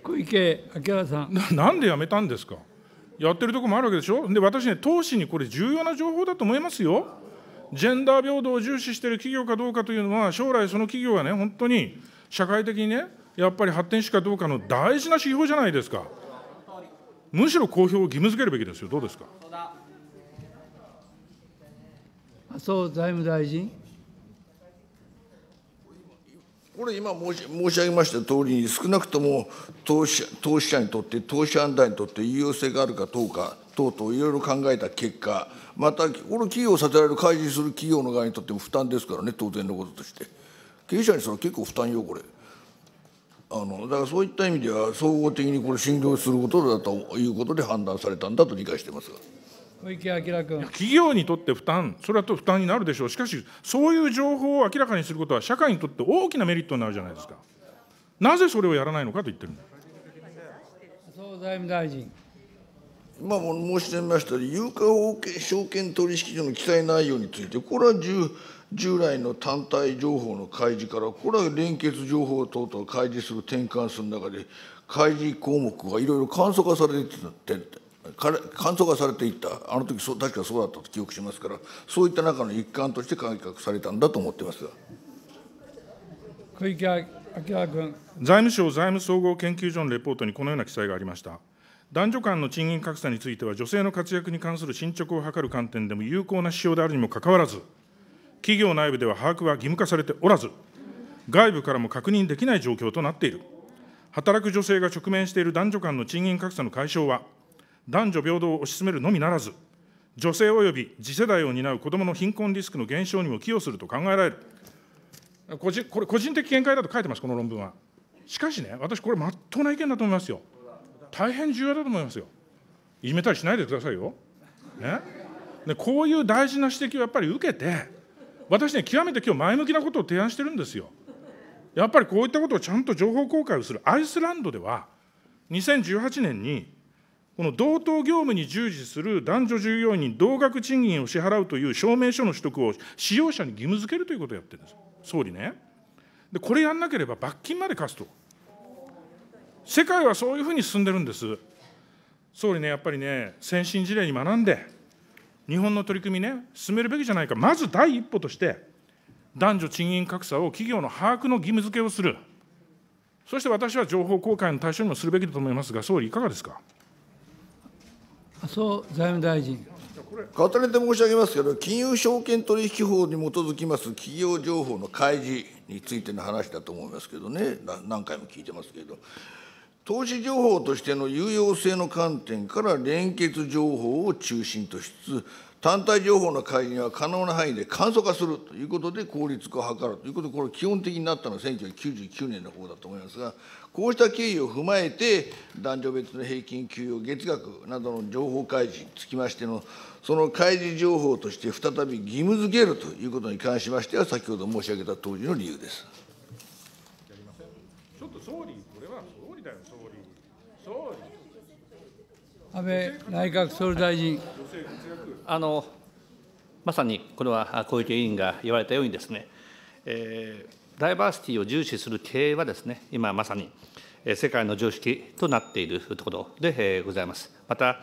小池晃さんな。なんでやめたんですか。やってるとこもあるわけでしょ。で、私ね、投資にこれ重要な情報だと思いますよ。ジェンダー平等を重視している企業かどうかというのは、将来その企業がね、本当に社会的にね、やっぱり発展しかどうかの大事な指標じゃないですか。むしろ公表を義務付けるべきですよ。どうですか。麻生財務大臣。これ今申し申し上げました通りに少なくとも投資投資者にとって投資判断にとって有用性があるかどうか等々いろいろ考えた結果またこの企業を支える開示する企業の側にとっても負担ですからね当然のこととして経営者にそれは結構負担よこれあのだからそういった意味では総合的にこれ診療することだということで判断されたんだと理解してますが。小池晃君。企業にとって負担、それはと負担になるでしょう。しかし、そういう情報を明らかにすることは、社会にとって大きなメリットになるじゃないですか。なぜそれをやらないのかと言ってるんだ。総財務大臣。今あ、申し上げましたように、有価証券取引所の記載内容について、これは従従来の単体情報の開示から、これは連結情報等々開示する、転換する中で、開示項目がいろいろ簡素化されてて簡素化されていったあの時そう確かそうだったと記憶しますからそういった中の一環として改革されたんだと思ってますが小池晃君財務省財務総合研究所のレポートにこのような記載がありました男女間の賃金格差については女性の活躍に関する進捗を図る観点でも有効な指標であるにもかかわらず企業内部では把握は義務化されておらず外部からも確認できない状況となっている働く女性が直面している男女間の賃金格差の解消は男女平等を推し進めるのみならず、女性および次世代を担う子どもの貧困リスクの減少にも寄与すると考えられる、こじこれ、個人的見解だと書いてます、この論文は。しかしね、私、これ、まっとうな意見だと思いますよ。大変重要だと思いますよ。いじめたりしないでくださいよ。ね、でこういう大事な指摘をやっぱり受けて、私ね、極めて今日前向きなことを提案してるんですよ。やっぱりこういったことをちゃんと情報公開をする、アイスランドでは、2018年にこの同等業務に従事する男女従業員に同額賃金を支払うという証明書の取得を使用者に義務付けるということをやってるんです、総理ね。で、これやんなければ罰金まで課すと。世界はそういうふうに進んでるんです。総理ね、やっぱりね、先進事例に学んで、日本の取り組みね、進めるべきじゃないか、まず第一歩として、男女賃金格差を企業の把握の義務付けをする、そして私は情報公開の対象にもするべきだと思いますが、総理、いかがですか。麻生財務大臣。重ねて申し上げますけど、金融証券取引法に基づきます企業情報の開示についての話だと思いますけどね、何回も聞いてますけど、投資情報としての有用性の観点から連結情報を中心としつつ、単体情報の開示は可能な範囲で簡素化するということで効率化を図るということで、これ、基本的になったのは1999年の方だと思いますが、こうした経緯を踏まえて、男女別の平均給与月額などの情報開示につきましての、その開示情報として再び義務付けるということに関しましては、先ほど申し上げた当時の理由です。ちょっと総理、これは総理だよ、総理。総理安倍内閣総理大臣。あのまさにこれは小池委員が言われたようにですね、えー、ダイバーシティを重視する経営はですね、今まさに世界の常識となっているところでございます。また、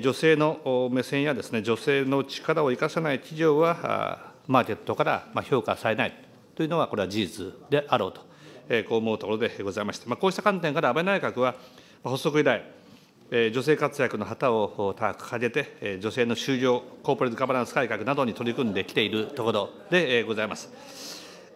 女性の目線やですね、女性の力を生かさない企業は、マーケットから評価されないというのは、これは事実であろうと、こう思うところでございまして、まこうした観点から安倍内閣は発足以来、女性活躍の旗を掲げて、女性の就業、コーポレートガバナンス改革などに取り組んできているところでございます。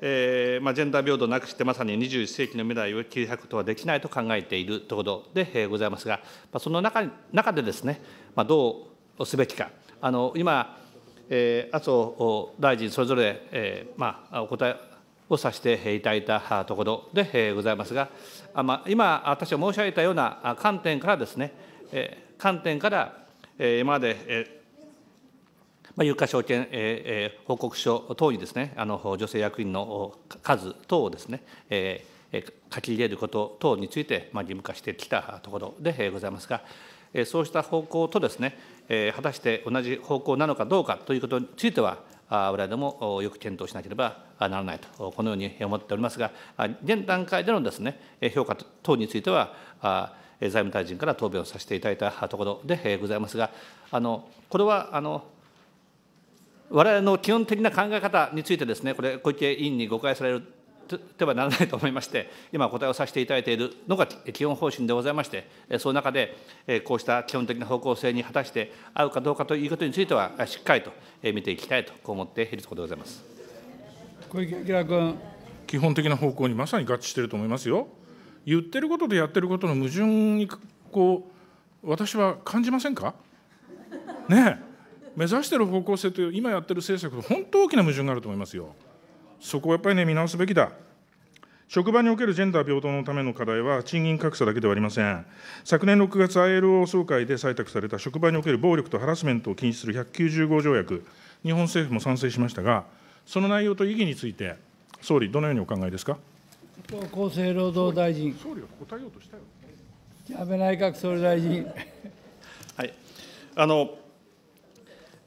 えーまあ、ジェンダー平等なくして、まさに21世紀の未来を切り開くことはできないと考えているところで、えー、ございますが、まあ、その中中でですね、まあ、どうすべきか。あの今、えー、麻生大臣、それぞれ、えーまあ、お答えをさせていただいたところで、えー、ございますが、あまあ、今、私が申し上げたような観点からですね、えー、観点から、えー、今まで、えーまあ、有価証券、えー、報告書等にですね、あの女性役員の数等をですね、えー、書き入れること等について、まあ、義務化してきたところでございますが、そうした方向とですね、果たして同じ方向なのかどうかということについては、我々もよく検討しなければならないと、このように思っておりますが、現段階でのですね評価等については、財務大臣から答弁をさせていただいたところでございますが、あのこれはあの我々の基本的な考え方についてですね、これ、小池委員に誤解されるてはならないと思いまして、今、答えをさせていただいているのが基本方針でございまして、その中で、こうした基本的な方向性に果たして合うかどうかということについては、しっかりと見ていきたいと、こう思っているところでございます小池晃君。基本的な方向にまさに合致していると思いますよ。言ってることとやってることの矛盾にこう私は感じませんかね目指している方向性という今やってる政策と本当大きな矛盾があると思いますよ。そこをやっぱりね、見直すべきだ。職場におけるジェンダー平等のための課題は、賃金格差だけではありません。昨年6月、ILO 総会で採択された職場における暴力とハラスメントを禁止する195条約、日本政府も賛成しましたが、その内容と意義について、総理、どのようにお考えですか厚生労働大臣。総理が答えようとしたよ。安倍内閣総理大臣。はいあの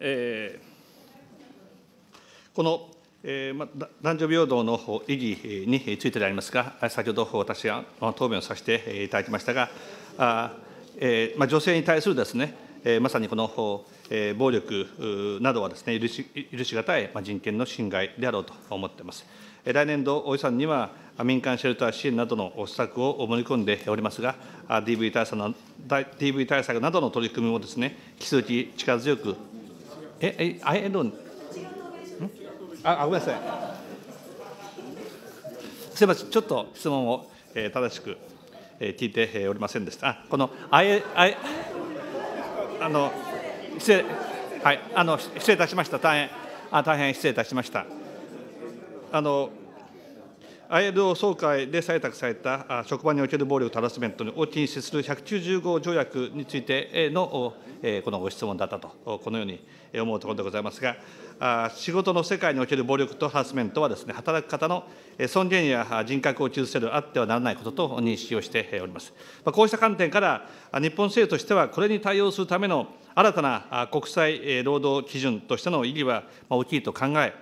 えー、この、えーま、男女平等の意義についてでありますが、先ほど私が答弁をさせていただきましたが、あえーま、女性に対するですね、えー、まさにこの、えー、暴力などはですね許し許し難い、ま、人権の侵害であろうと思っています。来年度、おさんには民間シェルター支援などの施策を盛り込んでおりますが、d DV 対策などの取り組みもですね、引き続き力強くえ、え、アイエンドあ、あ、ごめんなさい。すみません、ちょっと質問を、えー、正しく、えー、聞いて、おりませんでした。あ、この I I あの失礼はいあの失礼いたしました。大変あ大変失礼いたしました。あの ILO 総会で採択された職場における暴力とハラスメントを禁止する195条約についてのこのご質問だったと、このように思うところでございますが、仕事の世界における暴力とハラスメントはです、ね、働く方の尊厳や人格を傷つけるあってはならないことと認識をしております。こうした観点から、日本政府としては、これに対応するための新たな国際労働基準としての意義は大きいと考え、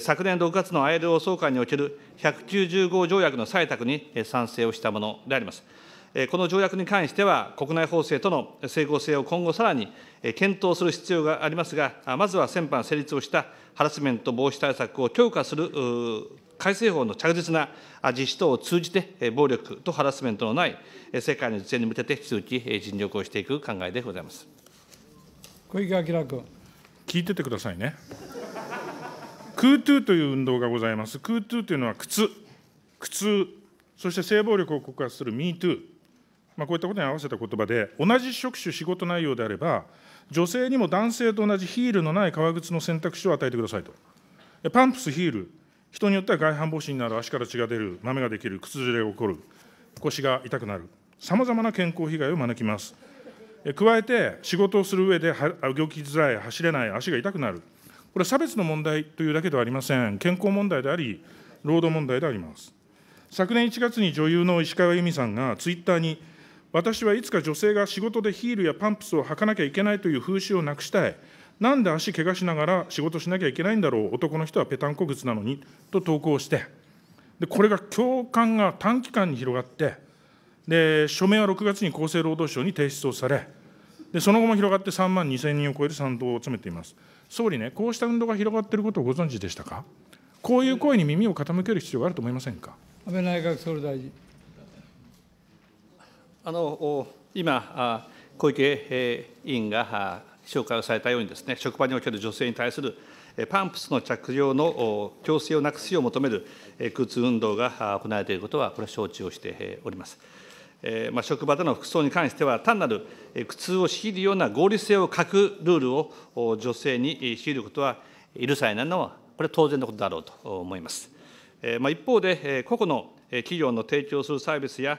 昨年6月の ILO 総会における190条約の採択に賛成をしたものであります。この条約に関しては、国内法制との整合性を今後さらに検討する必要がありますが、まずは先般成立をしたハラスメント防止対策を強化する改正法の着実な実施等を通じて、暴力とハラスメントのない世界の実現に向けて、引き続き尽力をしていく考えでございます小池晃君。聞いててくださいね。クートゥという運動がございます。クートゥというのは靴、苦痛、そして性暴力を告発するミートゥー、まあ、こういったことに合わせた言葉で、同じ職種、仕事内容であれば、女性にも男性と同じヒールのない革靴の選択肢を与えてくださいと。パンプス、ヒール、人によっては外反母趾になる、足から血が出る、豆ができる、靴ずれが起こる、腰が痛くなる、さまざまな健康被害を招きます。加えて、仕事をする上で動きづらい、走れない、足が痛くなる、これは差別の問題というだけではありません、健康問題であり、労働問題であります。昨年1月に女優の石川由美さんがツイッターに、私はいつか女性が仕事でヒールやパンプスを履かなきゃいけないという風習をなくしたい、なんで足怪我しながら仕事しなきゃいけないんだろう、男の人はぺたんこ靴なのにと投稿して、でこれが共感が短期間に広がって、で署名は6月に厚生労働省に提出をされ、でその後も広がって3万2000人を超える賛同を詰めています。総理ね、こうした運動が広がっていることをご存知でしたか、こういう声に耳を傾ける必要があると思いませんか安倍内閣総理大臣。あの今、小池委員が紹介をされたようにです、ね、職場における女性に対するパンプスの着用の強制をなくすよう求める空通運動が行われていることは、これは承知をしております。まあ、職場での服装に関しては、単なる苦痛を強いるような合理性を欠くルールを女性に強いることは許されないのは、これは当然のことだろうと思います。まあ、一方で、個々の企業の提供するサービスや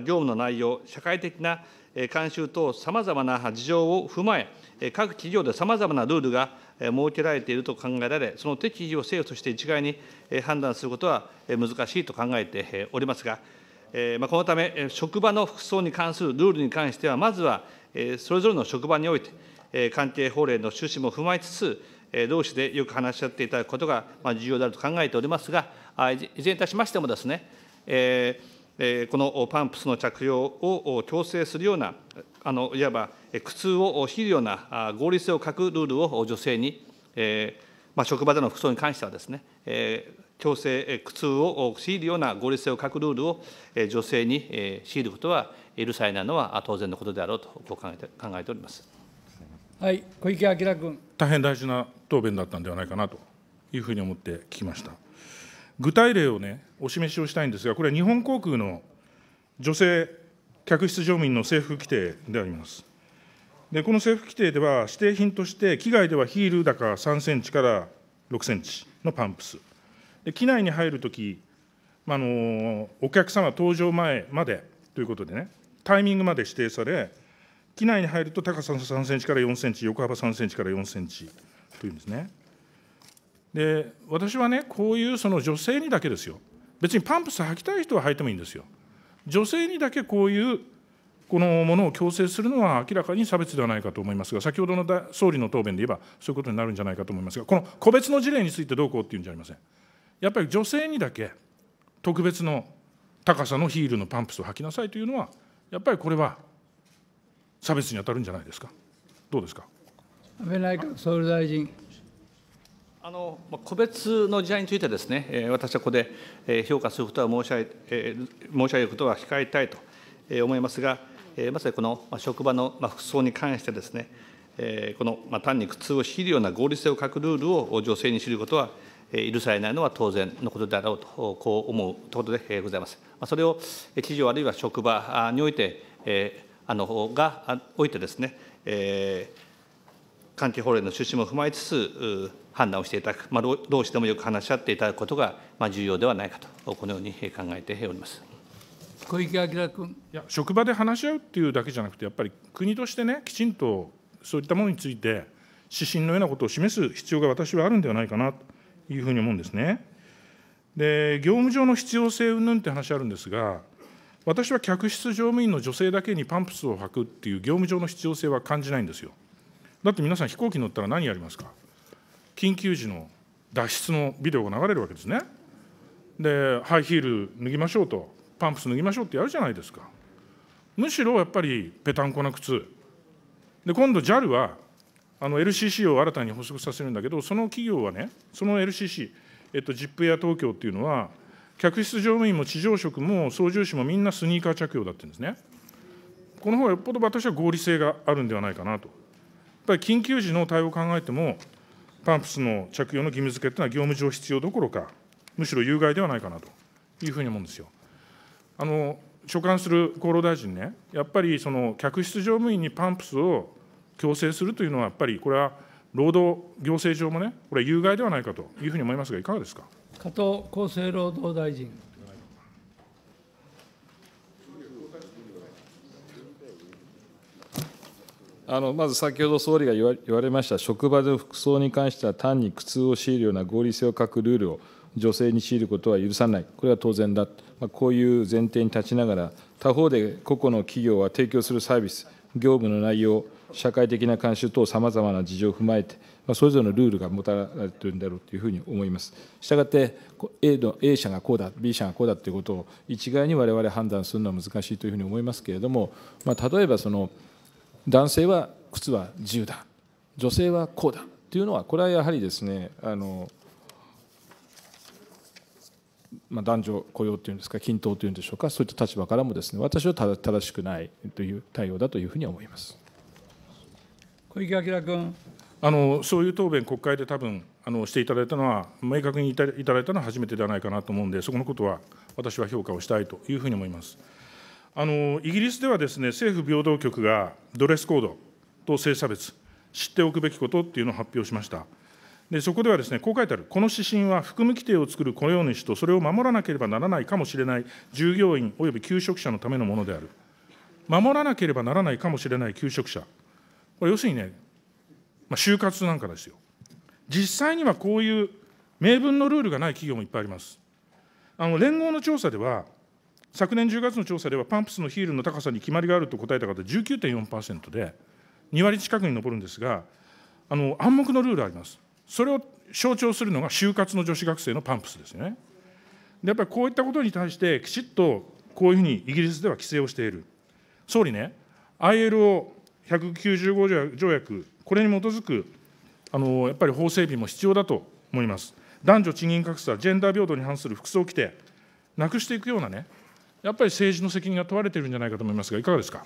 業務の内容、社会的な慣習等、さまざまな事情を踏まえ、各企業でさまざまなルールが設けられていると考えられ、その適宜を政府として一概に判断することは難しいと考えておりますが、このため、職場の服装に関するルールに関しては、まずはそれぞれの職場において、関係法令の趣旨も踏まえつつ、同志でよく話し合っていただくことが重要であると考えておりますが、いずれにいたしましてもですね、このパンプスの着用を強制するような、あのいわば苦痛を強いるような合理性を欠くルールを女性に、ま職場での服装に関してはですね、え強制、苦痛を強いるような合理性を欠くルールを女性に強いることは許されないのは当然のことであろうと、こう考えて考えております。はい、小池晃君。大変大事な答弁だったんではないかなというふうに思って聞きました。具体例をね、お示しをしたいんですが、これは日本航空の女性客室乗務員の制服規定であります。でこの制服規定では、指定品として、機外ではヒール高3センチから6センチのパンプス。で機内に入るとき、あのお客様搭乗前までということでね、タイミングまで指定され、機内に入ると高さ3センチから4センチ、横幅3センチから4センチというんですね。で、私はね、こういうその女性にだけですよ、別にパンプス履きたい人は履いてもいいんですよ。女性にだけこういうこのものを強制するのは明らかに差別ではないかと思いますが、先ほどの総理の答弁で言えば、そういうことになるんじゃないかと思いますが、この個別の事例についてどうこうっていうんじゃありません。やっぱり女性にだけ特別の高さのヒールのパンプスを履きなさいというのはやっぱりこれは差別に当たるんじゃないですかどうですか安倍内閣総理大臣あの個別の事案についてですね、私はここで評価することは申し上げ申し上げることは控えたいと思いますが、まさにこの職場の服装に関してですね、この単に苦痛を強いるような合理性を欠くルールを女性に知ることは許されないのは当然のことであろうと、こう思うということでございます。それを企業あるいは職場において、えあのがおいてですね、えー、関係法令の趣旨も踏まえつつ、判断をしていただく、まあ、うしてもよく話し合っていただくことが、ま重要ではないかと、このように考えております。小池晃君いや職場で話し合うっていうだけじゃなくて、やっぱり国としてね、きちんとそういったものについて、指針のようなことを示す必要が私はあるんではないかなと。いうふうに思うんですね。で業務上の必要性云々って話あるんですが私は客室乗務員の女性だけにパンプスを履くっていう業務上の必要性は感じないんですよだって皆さん飛行機乗ったら何やりますか緊急時の脱出のビデオが流れるわけですねでハイヒール脱ぎましょうとパンプス脱ぎましょうってやるじゃないですかむしろやっぱりぺたんこな靴で今度 JAL は LCC を新たに発足させるんだけど、その企業はね、その LCC、えっと、ZIP や東京っていうのは、客室乗務員も地上職も操縦士もみんなスニーカー着用だって言うんですね。この方がよっぽど私は合理性があるんではないかなと。やっぱり緊急時の対応を考えても、パンプスの着用の義務付けっていうのは業務上必要どころか、むしろ有害ではないかなというふうに思うんですよ。あの所管する厚労大臣ね、やっぱりその客室乗務員にパンプスを強制するというのは、やっぱりこれは労働行政上もね、これ、有害ではないかというふうに思いますが、いかがですか加藤厚生労働大臣。あのまず先ほど総理が言われました、職場での服装に関しては、単に苦痛を強いるような合理性を欠くルールを女性に強いることは許さない、これは当然だ、まあ、こういう前提に立ちながら、他方で個々の企業は提供するサービス、業務の内容、社会的な慣習等、さまざまな事情を踏まえて、それぞれのルールがもたられているんだろうというふうに思います。したがって A, の A 社がこうだ、B 社がこうだということを一概にわれわれ判断するのは難しいというふうに思いますけれども、まあ、例えばその男性は靴は自由だ、女性はこうだというのは、これはやはりですね、あのまあ、男女雇用というんですか均等というんでしょうかそういった立場からもですね私は正しくないという対応だというふうに思います。小池晃君。あのそういう答弁、国会で多分あのしていただいたのは、明確にいただいたのは初めてではないかなと思うんで、そこのことは私は評価をしたいというふうに思います。あのイギリスではです、ね、政府平等局がドレスコードと性差別、知っておくべきことっていうのを発表しました。でそこではです、ね、こう書いてある、この指針は服務規定を作る雇用主と、それを守らなければならないかもしれない従業員および求職者のためのものである。守らなければならないかもしれない求職者、これ要するにね、まあ、就活なんかですよ。実際にはこういう明文のルールがない企業もいっぱいあります。あの連合の調査では、昨年10月の調査では、パンプスのヒールの高さに決まりがあると答えた方、19.4%で、2割近くに上るんですが、あの暗黙のルールあります。それを象徴するのが就活の女子学生のパンプスですよね。でやっぱりこういったことに対して、きちっとこういうふうにイギリスでは規制をしている。総理ね、ILO 195条約、これに基づくあのやっぱり法整備も必要だと思います。男女賃金格差、ジェンダー平等に反する服装規定、なくしていくようなね、やっぱり政治の責任が問われているんじゃないかと思いますが、いかがですか。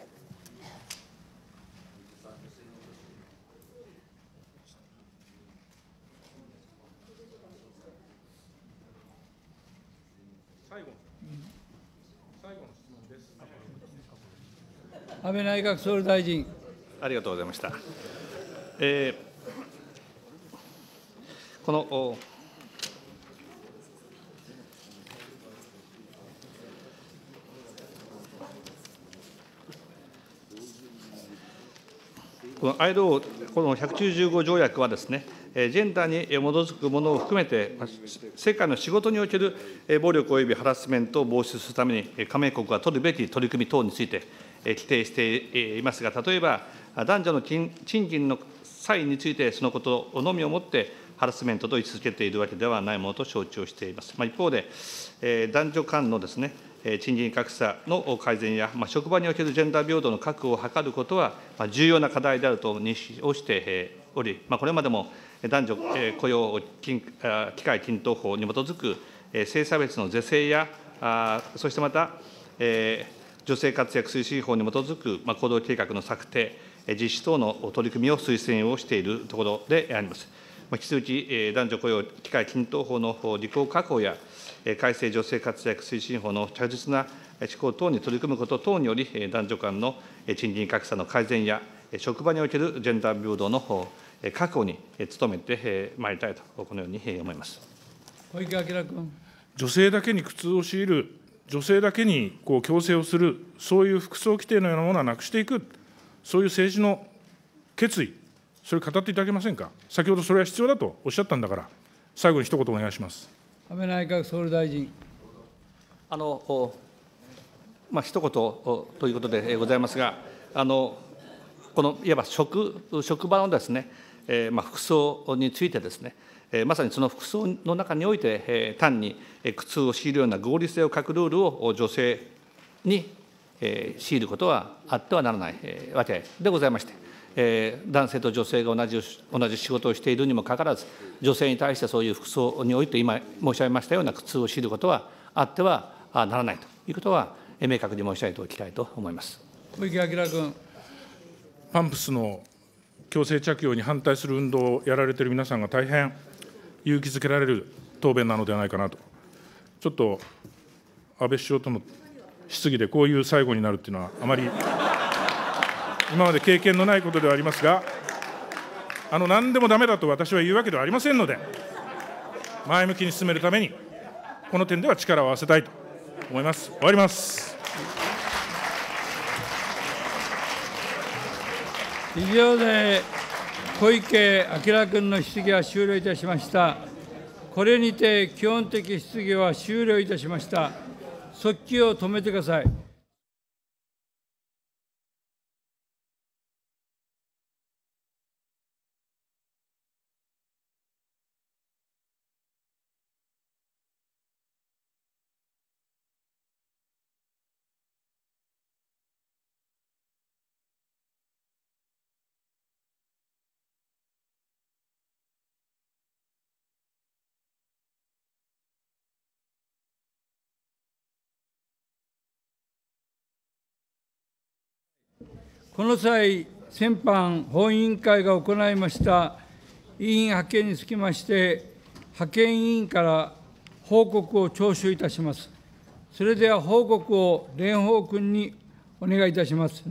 安倍内閣総理大臣。ありがとうございました。えー、このこの ILO、この195条約はですね、ジェンダーに基づくものを含めて、世界の仕事における暴力及びハラスメントを防止するために、加盟国が取るべき取り組み等について規定していますが、例えば、男女の賃金の差異について、そのことのみをもって、ハラスメントと位置づけているわけではないものと承知をしています。一方で、男女間のですね、賃金格差の改善や、職場におけるジェンダー平等の確保を図ることは、重要な課題であると認識をしており、これまでも男女雇用機会均等法に基づく性差別の是正や、そしてまた、女性活躍推進法に基づく行動計画の策定、実施等の取り組みを推薦をしているところであります。引き続き、男女雇用機会均等法の履行確保や、改正女性活躍推進法の着実な施行等に取り組むこと等により、男女間の賃金格差の改善や、職場におけるジェンダー平等の確保に努めてまいりたいと、このように思います小池晃君。女性だけに苦痛を強いる、女性だけにこう強制をする、そういう服装規定のようなものはなくしていく。そういう政治の決意、それ語っていただけませんか、先ほどそれは必要だとおっしゃったんだから、最後に一言お願いします安倍内閣総理大臣。あのまあ一言ということでございますが、あのこのいわば職職場のですね、えー、まあ服装についてですね、えー、まさにその服装の中において、えー、単に苦痛を強いるような合理性を欠くルールを女性にえー、強いることはあってはならない、えわけでございまして、え男性と女性が同じ同じ仕事をしているにもかかわらず、女性に対してそういう服装において、今申し上げましたような苦痛を強いることはあってはならないということは、明確に申し上げておきたいと思います小池晃君。パンプスの強制着用に反対する運動をやられている皆さんが大変勇気づけられる答弁なのではないかなと、ちょっと安倍首相との質疑でこういう最後になるっていうのは、あまり今まで経験のないことではありますが、あの何でもだめだと私は言うわけではありませんので、前向きに進めるために、この点では力を合わせたいと思います。終わります以上で小池晃君の質疑は終了いたしました。これにて基本的質疑は終了いたしました。速記を止めてください。この際、先般、本委員会が行いました委員派遣につきまして、派遣委員から報告を聴取いたします。それでは報告を蓮舫君にお願いいたします。